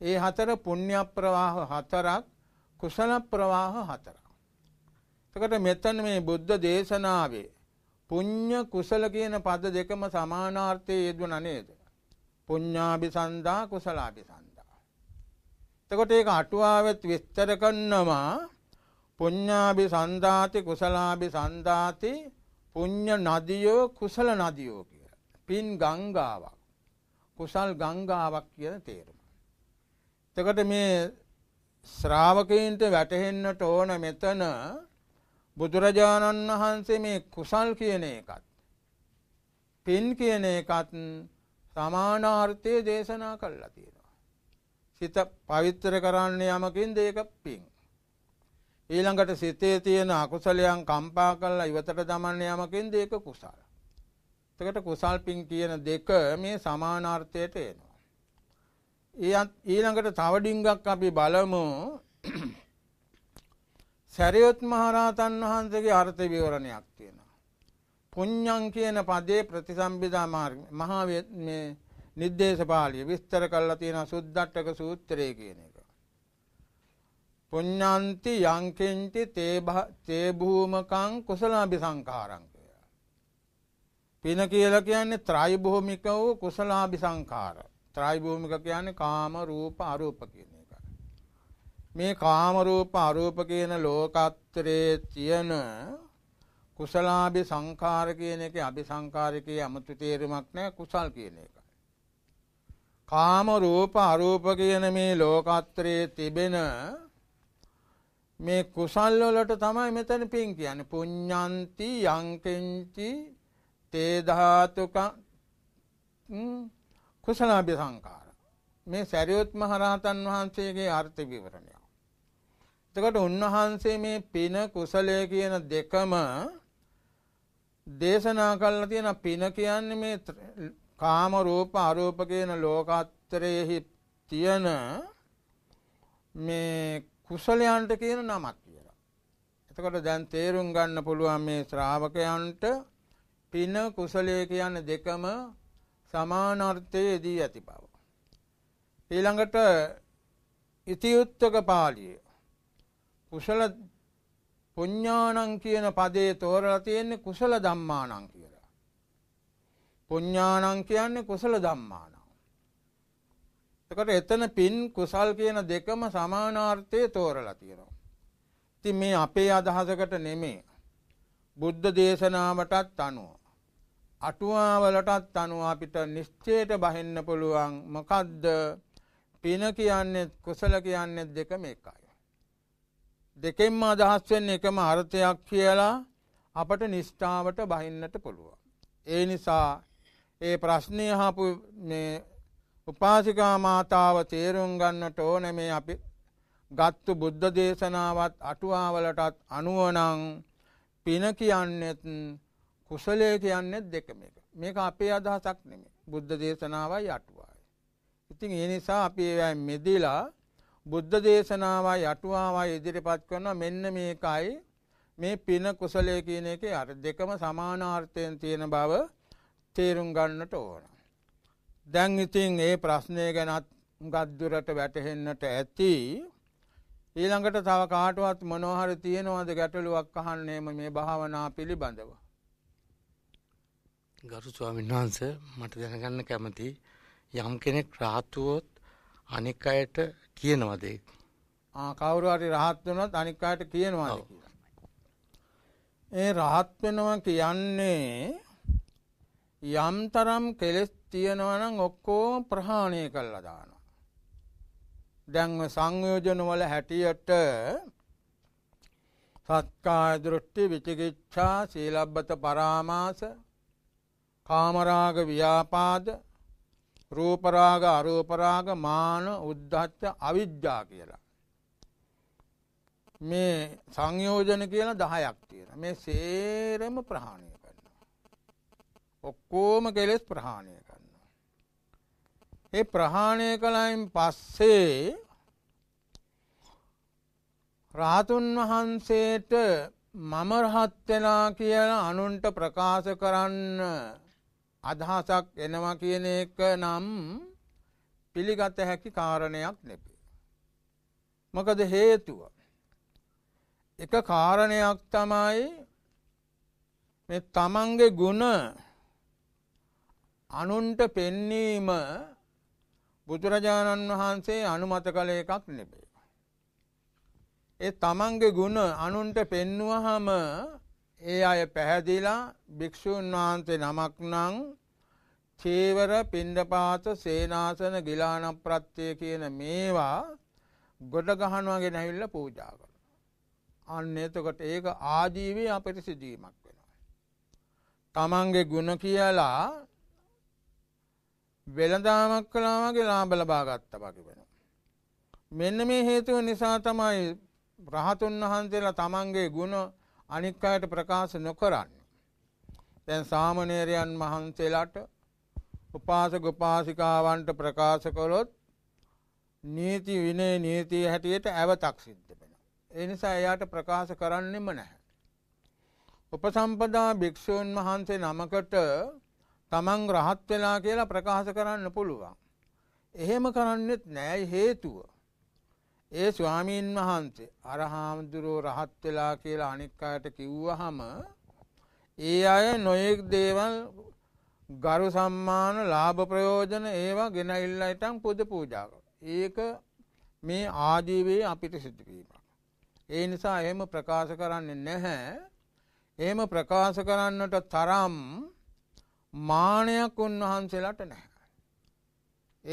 Speaker 1: ඒ හතර පුුණ්‍යප්‍රවාහ හතරක් කුසල ප්‍රවාහ හතරක්. එකට මෙතන මේ බුද්ධ දේශනාවේ පුඤ්ඤ කුසල කියන පද දෙකම සමානාර්ථයේ යෙදුණ නේද? පුඤ්ඤාபிසන්දා කුසලාபிසන්දා. එතකොට ඒක අටුවාවෙත් විස්තර කරනවා පුඤ්ඤාபிසන්දාති කුසලාபிසන්දාති පුඤ්ඤ නදියෝ කුසල නදියෝ කියලා. පින් ගංගාවක්. කුසල් ගංගාවක් කියන තේරුම. එතකොට මේ ශ්‍රාවකයන්ට වැටහෙන්නට ඕන මෙතන බුදුරජාණන් වහන්සේ මේ කුසල් කියන එකත් පින් කියන එකත් සමානාර්ථය දේශනා කල්ලා තියෙනවා. සිත පවිත්‍ර කරන්න යමකින් දේක පින්. ඊළඟට සිතේ තියෙන අකුසලයන් කම්පා කල්ලා ඉවතට දමන්න යමකින් දේක කුසල්. එතකට කුසල් පින් කියන දෙක මේ සමානාර්ථයට එනවා. ඊළඟට තව ඩිංගක් අපි බලමු සැරියොත් මහරහතන් වහන්සේගේ අර්ථ විවරණයක් තියෙනවා. පුඤ්ඤං කියන පදේ ප්‍රතිසම්බිදා මාර්ග මහා මේ නිද්දේශපාලිය විස්තර කරලා තියෙන සුද්ධට්ටක සූත්‍රය කියන එක. පුඤ්ඤාන්ති යංකින්ති තේ භූමකං කුසලාභි සංඛාරං කියලා. පින කියලා කියන්නේ ත්‍රායි භූමික වූ කුසලාභි සංඛාර. ත්‍රායි භූමික කියන්නේ කාම රූප අරූප කියන. මේ කාමරූප අරූප කියන ලෝකත්‍රයේ තියෙන කුසලාභි සංකාර කියන එක අභි සංකාරකයේ අමුතු තේරුමක් නෑ කුසල් කියන එකයි. කාම රූප අරූප කියන මේ ලෝකත්‍රයේ තිබෙන මේ කුසල් වලට තමයි මෙතන පින් කියන්නේ පුඤ්ඤන්ති යංකෙන්ති තේ ධාතුක කුසලාභි සංකාර මේ සරියොත් මහරහතන් වහන්සේගේ අර්ථ විවරණය එතකොට උන්වහන්සේ මේ පින කුසලය කියන දෙකම දේශනා කළා තියෙන පින කියන්නේ මේ කාම රූප අරූප කියන ලෝකාත්‍රයේහි තියෙන මේ කුසලයන්ට කියන නමක් කියලා. එතකොට දැන් තේරුම් ගන්න පුළුවන් මේ ශ්‍රාවකයන්ට පින කුසලය කියන දෙකම සමානාර්ථයේදී ඇති බව. ඊළඟට ඉතියුත්තක පාළිය කුසල පුඤ්ඤාණං කියන පදේ තෝරලා තියෙන්නේ කුසල ධම්මාණං කියලා. පුඤ්ඤාණං කියන්නේ කුසල ධම්මාණං. එතකොට එතන පින් කුසල් කියන දෙකම සමානාර්ථයේ තෝරලා තියෙනවා. ඉතින් මේ අපේ අදහසකට නෙමෙයි. බුද්ධ දේශනාවටත් අනුව අටුවාවලටත් අනුව අපිට නිශ්චයට බහින්න පුළුවන් මොකද්ද පින කියන්නේ කුසල කියන්නේ දෙකම එකයි. දෙකෙන්ම අදහස් වෙන්නේ එකම අර්ථයක් කියලා අපට නිෂ්ඨාවට බහින්නට පුළුවන්. ඒ නිසා ඒ ප්‍රශ්නය හපු මේ උපාසිකා මාතාව තේරුම් ගන්නට ඕන මේ අපි ගත්තු බුද්ධ දේශනාවත් අටුවාවලටත් අනුවනං පින කියන්නෙත් කුසලය කියන්නෙත් දෙකම එක. මේක අපේ අදහසක් නෙමේ බුද්ධ දේශනාවයි අටුවායි. ඉතින් ඒ නිසා අපි මෙදිලා බුද්ධ දේශනාවයි අටුවාවයි ඉදිරිපත් කරනවා මෙන්න මේකයි මේ පින කුසලය කියන එක අර දෙකම සමානාර්ථයෙන් තියෙන බව තේරුම් ගන්නට ඕන. දැන් ඉතින් ඒ ප්‍රශ්නය ගැනත් ගත්දුරට වැටහෙන්නට ඇති ඊළඟට තව කාටවත් මොනෝහර තියෙනවාද ගැටලුවක් අහන්නේම මේ භාවනා පිළිබඳව. ගරු ස්වාමීන් වහන්ස මට දැනගන්න කැමති යම් කෙනෙක් රාහත්තුවොත් අනික් අයට කියනවද ඒක? ආ කවුරු හරි රහත් වෙනොත් අනික් අයට කියනවාද කියලා. ඒ රහත් වෙනවා කියන්නේ යම්තරම් කෙලෙස් තියෙනවා නම් ඔක්කොම ප්‍රහාණය කළා දානවා. දැන් සංයෝජන වල හැටියට සත්කාය දෘෂ්ටි විචිකිච්ඡා සීලබ්බත පරාමාස කාමරාග ව්‍යාපාද රූපරාග අරූපරාග මාන උද්ධච්ච අවිද්‍යා කියලා. මේ සංයෝජන කියලා දහයක් තියෙන මේ සේරම ප්‍රහාණය කරන්න. ඔක්කෝම කෙලෙස් ප්‍රහාණය කරන්න. ඒ ප්‍රහාණය කළයින් පස්සේ රාතුන් වහන්සේට මම රහත් වෙලා කියලා අනුන්ට ප්‍රකාශ කරන්න අදහසක් එනවා කියන එක නම් පිළිගත හැකි කාරණයක් නෙපේ. මොකද හේතුව. එක කාරණයක් තමයි මේ තමන්ගේ ගුණ අනුන්ට පෙන්නීම බුදුරජාණන් වහන්සේ අනුමත කළ එකක් නෙබේ. ඒ තමන්ගේ ගුණ අනුන්ට පෙන්නුවහම ඒ අය පැහැදිලා භික්‍ෂූන් වහන්සේ නමක් නං චේවර පිණ්ඩපාත සේනාසන ගිලාන ප්‍රත්්‍යය කියන මේවා ගොඩ ගහනුවගේ නැවිල්ල පූජා කර. අන්න එතකොට ඒක ආජීවය අපිට සිදීමක් වෙනවා. තමන්ගේ ගුණ කියලා වෙළදාමක් කලාමගේ ලාබ ලබාගත්ත වගේ වෙන. මෙන්න මේ හේතුව නිසා තමයි රහතුන් වහන්සේලා තමන්ගේ ගුණ අනික් අයට ප්‍රකාශ නොකරන්න. දැන් සාමණේරයන් වහන්සේලාට උපාසක උපාසිකාවන්ට ප්‍රකාශ කළොත් නීති විනය නීතිය හැටියට ඇවතක් සිද්ධ වෙනවා. ඒ නිසා එයාට ප්‍රකාශ කරන්නෙම නැහැ. උපසම්පදා භික්ෂූන් වහන්සේ නමකට තමන් රහත් වෙලා කියලා ප්‍රකාශ කරන්න පුළුවන්. එහෙම කරන්නෙත් නෑ හේතුව. ඒ ස්වාමීන් වහන්සේ අරහාමුදුරුව රහත් වෙලා කියලා අනික් අයට කිව්වහම ඒ අය නොයෙක් දේවල් ගරු සම්මාන ලාභ ප්‍රයෝජන ඒවා ගෙනඉල්ලා ඉටන් පුද පූජාව. ඒක මේ ආජීවයේ අපිට සිදුවීමක්. ඒ නිසා එහෙම ප්‍රකාශ කරන්නේ නැහැ. එහෙම ප්‍රකාශ කරන්නට තරම් මානයක් උන්වහන්සේලාට නැහැ.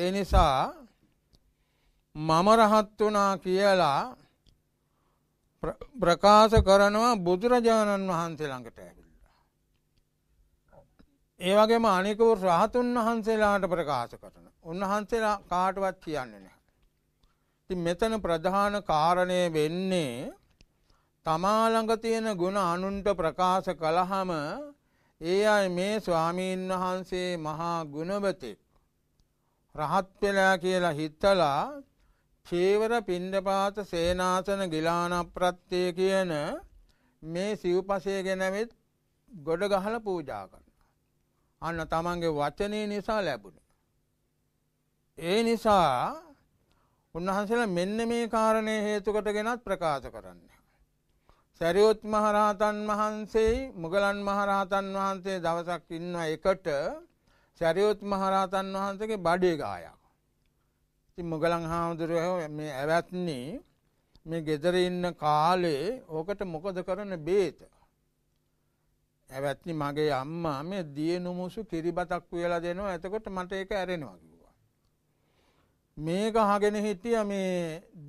Speaker 1: ඒ නිසා මම රහත් වනා කියලා ප්‍රකාශ කරනවා බුදුරජාණන් වහන්සේ ළඟට ඇවිල්ලා. ඒවගේම අනිකව රහතුන් වහන්සේලාට ප්‍රකාශ කරන. උන්වහන්සේලා කාටවත් කියන්නේ නැහැ. ති මෙතන ප්‍රධාන කාරණය වෙන්නේ තමාළඟ තියෙන ගුණ අනුන්ට ප්‍රකාශ කළහම ඒ අයි මේ ස්වාමීන් වහන්සේ මහා ගුණවතෙක් රහත්වෙලා කියලා හිත්තලා චේවර පින්ඩපාත සේනාසන ගිලානප්‍රත්්‍යය කියන මේ සිව්පසය ගෙනවෙත් ගොඩ ගහල පූජා කරන්න. අන්න තමන්ගේ වචනය නිසා ලැබුණ. ඒ නිසා උන්වහන්සේල මෙන්න මේ කාරණය හේතුකට ගෙනත් ප්‍රකාශ කරන්න. සැරියොත් මහරහතන් වහන්සේ මුගලන් මහරහතන් වහන්සේ දවසක් ඉන්න එකට සැරියොත් මහරහතන් වහන්සේගේ බඩේ ගායක්. ති මොගලන් හාමුදුරුව මේ ඇවැත්න්නේ මේ ගෙදර ඉන්න කාලේ ඕකට මොකද කරන බේත. ඇවැත්නි මගේ අම්මා මේ දිය නොමුසු කිරිබතක් වෙලා දෙනවා ඇතකොට මට එක ඇරෙනවා කිව්වා. මේක හගෙන හිටිය මේ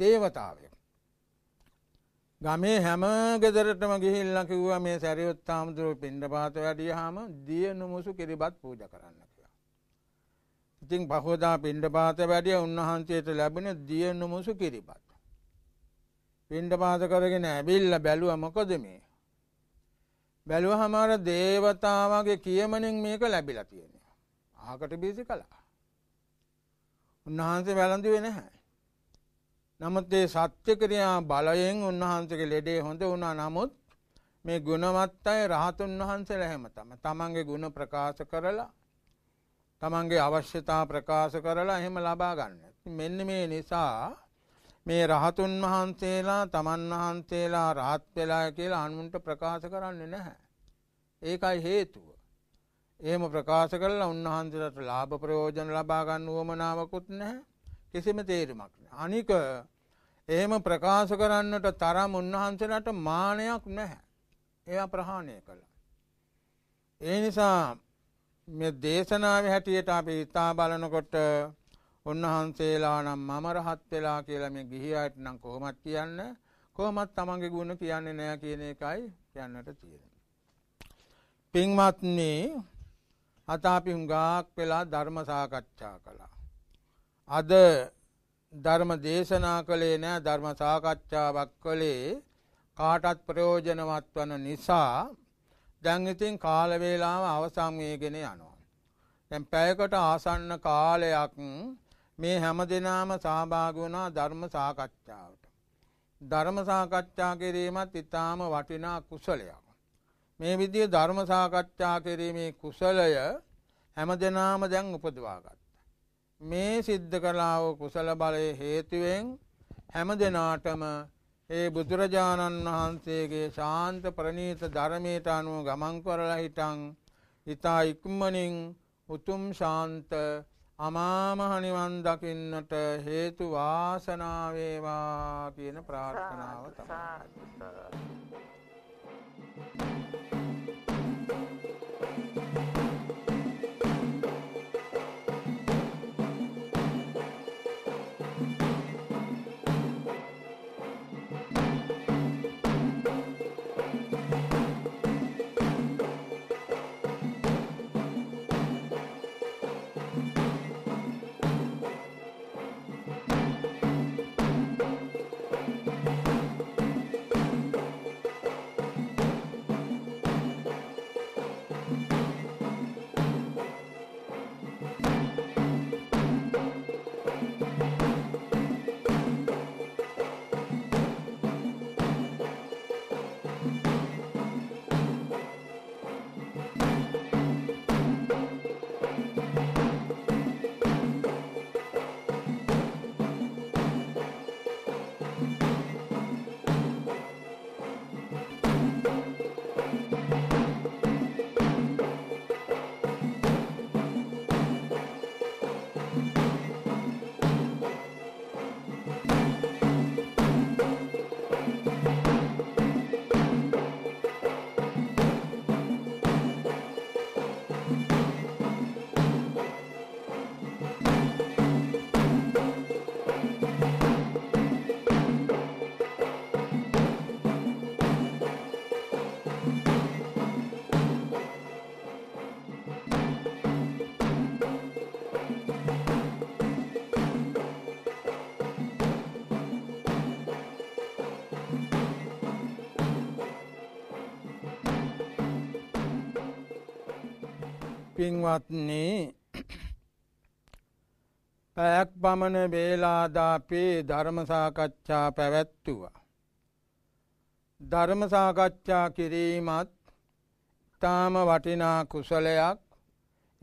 Speaker 1: දේවතාවය. ගමේ හැම ගෙදරටම ගිහිල්ල කිව්වා මේ සැරියොත් හාමුදුරුව පින්ඩ පාත වැඩිය හාම දිය නොමුසු කිරිබත් පූජ කරන්න. ඉතින් පහෝදා පිණ්ඩපාත වැඩිය උන්වහන්සේට ලැබෙන දිය නොමුසු කිරිපත්. පිණ්ඩපාත කරගෙන ඇබිල්ල බැලුව මොකොද මේ. බැලුව හමාර දේවතාවගේ කියමනින් මේක ලැබිලා තියෙන. ආකට බිසි කලා. උන්වහන්සේ වැළඳුවේ නැහැ. නමුත් ඒ සත්‍ය ක්‍රියා බලයෙන් උන්වහන්සේගේ ලෙඩේ හොඳ වුණා නමුත් මේ ගුණවත් අය රහතුන් වහන්සේලා හැම තම තමන්ගේ ගුණ ප්‍රකාශ කරලා තමන්ගේ අවශ්‍යතා ප්‍රකාශ කරලා එහෙම ලබා ගන්න මෙන්න මේ නිසා මේ රහතුන් වහන්සේලා තමන් වහන්සේලා රහත් වෙලා කියලා අනුන්ට ප්‍රකාශ කරන්නේ නැහැ ඒකයි හේතුව එහෙම ප්‍රකාශ කරලා උන්වහන්සේලාට ලාභ ප්‍රයෝජන ලබා ගන්න උවමනාවකුත් නැහැ. කිසිම තේරුමක් නැහැ. අනික එහෙම ප්‍රකාශ කරන්නට තරම් උන්වහන්සේලාට මානයක් නැහැ. ඒවා ප්‍රහාණය කළා. ඒ නිසා මේ දේශනාව හැටියට අපි ඉතා බලනකොට උන්වහන්සේලා නම් මම රහත් වෙලා කියලා මේ ගිහියට නම් කොහොමත් කියන්න කොහොමත් තමන්ගේ ගුණ කියන්නේ නැහැ කියන එකයි කියන්නට තියෙන්නේ. පින්වත්නි අත අපි හුඟක් වෙලා ධර්ම සාකච්ඡා කළා. අද ධර්ම දේශනා කළේ නෑ ධර්ම සාකච්ඡාවක් කළේ කාටත් ප්‍රයෝජනවත් වන නිසා දැන් ඉතින් කාල වේලාව අවසන් වේගෙන යනවා. දැන් පැයකට ආසන්න කාලයක් මේ හැම දිනාම සහභාගී වුණා ධර්ම සාකච්ඡාවට. ධර්ම සාකච්ඡා කිරීමත් ඊටාම වටිනා කුසලයක්. මේ විදිහේ ධර්ම සාකච්ඡා කිරීමේ කුසලය හැම දිනාම දැන් උපදවා ගත්තා. මේ සිද්ධ කළා වූ කුසල බලයේ හේතුවෙන් හැම දිනාටම ඒ බුදුරජාණන් වහන්සේගේ ශාන්ත ප්‍රණීත ධර්මයට අනුව ගමන් කරලා හිටන් ඉතා ඉක්මනින් උතුම් ශාන්ත අමාමහනිවන් දකින්නට හේතු වාසනාවේවා කියන ප්‍රාර්ථනාව තමයි. පින්වත්න්නේ පැයක් පමණ වේලාදාපේ ධර්මසාකච්ඡා පැවැත්තුවා. ධර්මසාකච්ඡා කිරීමත් ඉතාම වටිනා කුසලයක්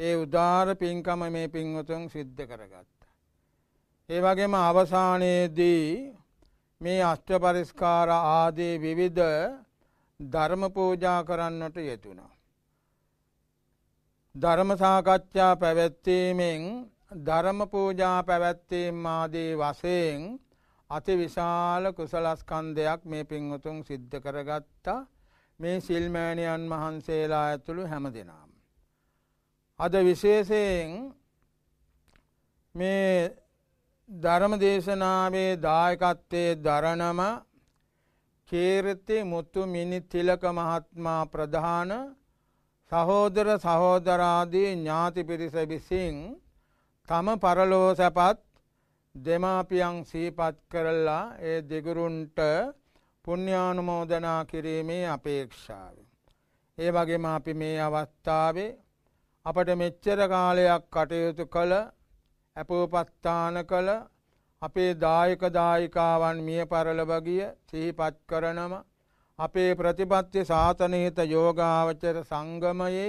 Speaker 1: ඒ උදාර පින්කම මේ පින්වතුන් සිද්ධ කරගත්ත. ඒ වගේම අවසානයේදී මේ අෂ්ට පරිස්කාර ආදී විවිධ ධර්ම පූජා කරන්නට යෙතුනා. ධර්ම සාකච්ඡා පැවැත්වීමෙන් ධර්ම පූජා පැවැත්වීම ආදී වශයෙන් අති විශාල කුසලස්කන්ධයක් මේ පින්වතුන් සිද්ධ කරගත්තා මේ සිල්මෑණියන් වහන්සේලා ඇතුළු හැම දෙනාම. අද විශේෂයෙන් මේ ධර්ම දේශනාවේ දායකත්වයේ දරණම කීර්ති මුතු මිනි තිලක මහත්මා ප්‍රධාන සහෝදර සහෝදරාදී ඥාති පිරිස විසින් තම පරලෝ සැපත් දෙමාපියන් සීපත් කරලා ඒ දෙගුරුන්ට පුුණ්‍යානුමෝදනා කිරීමේ අපේක්ෂාව. ඒ වගේම අපි මේ අවස්ථාවේ අපට මෙච්චර කාලයක් කටයුතු කළ ඇපෝපස්ථාන කළ අපේ දායක දායිකාවන් මිය පරලවගිය සීපත් කරනම අපේ ප්‍රතිපත්ති සාතනහිත යෝගාවචර සංගමයේ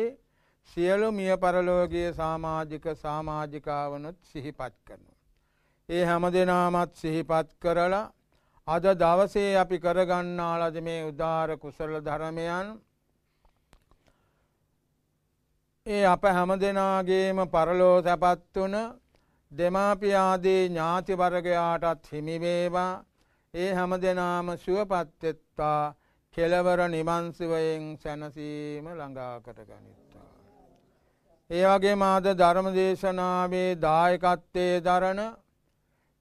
Speaker 1: සියලු මිය පරලෝගිය සාමාජික සාමාජිකාවනුත් සිහිපත් කරනු. ඒ හැම දෙනාමත් සිහිපත් කරලා අද දවසේ අපි කරගන්නාලද මේ උදාර කුසල ධරමයන් ඒ අප හැම දෙනාගේම පරලෝ සැපත් වන දෙමාපියාදී ඥාතිවර්ගයාටත් හිමිවේවා ඒ හැම දෙනාම සුවපත්වෙත්වා කෙලවර නිමන්සිවයෙන් සැනසීම ළඟාකට ගනිත්තා. ඒවගේ මාද ධර්මදේශනාවේ දායකත්තේ දරණ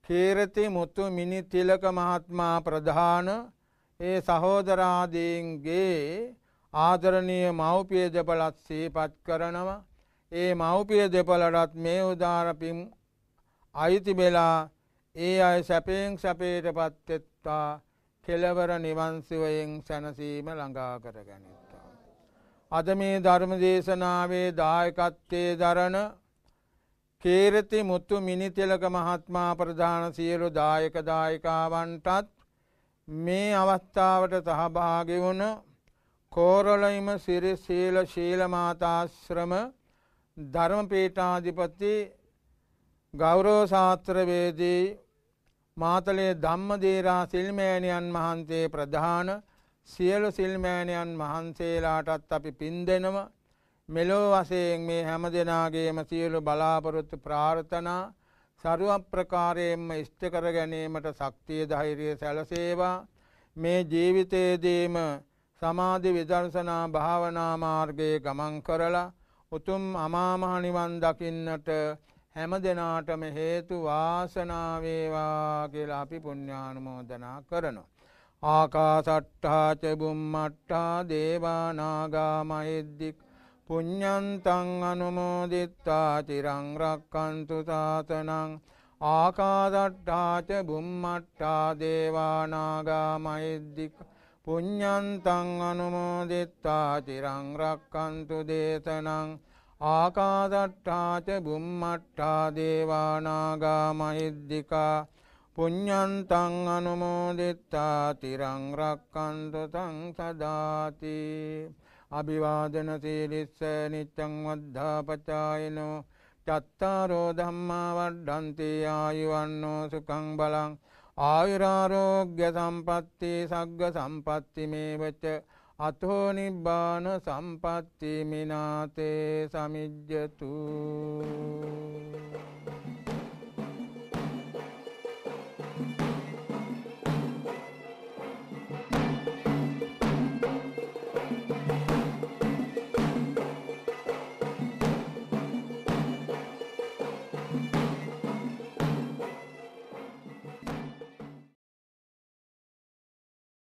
Speaker 1: කීරති මුතු මිනි තිලක මහත්මා ප්‍රධාන ඒ සහෝදරාදීන්ගේ ආදරණය මව්පිය දෙපලත් සීපත් කරනවා ඒ මව්පිය දෙපලටත් මේ උදාරපිම් අයිති වෙලා ඒ අය සැපයෙන් සැපේට පත්වෙත්තා කෙලවර නිවන්සුවයෙන් සැනසීම ළඟා කර ගැනිත්තා. අද මේ ධර්මදේශනාවේ දායකත්තේ දරන කේරති මුත්තු මිනිතිලක මහත්මා ප්‍රධාන සියලු දායක දායිකාවන්ටත් මේ අවස්ථාවට සහභාගි වුණ කෝරලයිම සිරි සීල ශීලමාතාශ්‍රම ධර්මපීඨාධිපති ගෞරව ශාස්ත්‍රවේදී මාතලේ ධම්මදේරා සිල්මෑණයන් වහන්සේ ප්‍රධාන සියලු සිල්මෑණයන් වහන්සේලාටත් අපි පින් දෙනව මෙලෝ වශයෙන් මේ හැම දෙනාගේම සියලු බලාපොරොත්තු ප්‍රාර්ථනා සරුව ප්‍රකාරයෙන්ම ඉෂ්ට කර ගැනීමට ශක්තිය ධෛර්යය සැලසේවා මේ ජීවිතයේදීම සමාධි විදර්ශනා භාවනා මාර්ගයේ ගමන් කරලා උතුම් අමාමහ නිවන් දකින්නට හැම දෙනාටම හේතු වාසනාවේවා කියලා අපි පුඤ්ඥානුමෝදනා කරනවා. ආකාසට්ඨාච බුම්මට්ටා දේවානාගා මහිද්දික් පුඤ්ඤන්තං අනුමෝදිත්තා චිරං රක්칸තු සාසනං ආකාසට්ඨාච බුම්මට්ටා දේවානාගා මහිද්දික් පුඤ්ඤන්තං අනුමෝදිත්තා චිරං රක්칸තු දේතනං ආකාදට්ටාච බුම්මට්ටා දේවානාගා මහිද්దికා පුඤ්ඤන්තං අනුමෝදිත්තා තිරං රක්칸තු තං සදාති අභිවාදන සීලිස්ස නිච්ඡං වද්ධාපචායිනෝ චත්තාරෝ ධම්මා වඩ්ඩන්ති ආයුවන්නෝ සුඛං බලං ආයුරාෝග්‍ය සම්පත්‍ති සග්ග සම්පත්‍ති මේවච අතෝ නිබ්බාන සම්පත්ති මිනාතේ සමිජ්ජතු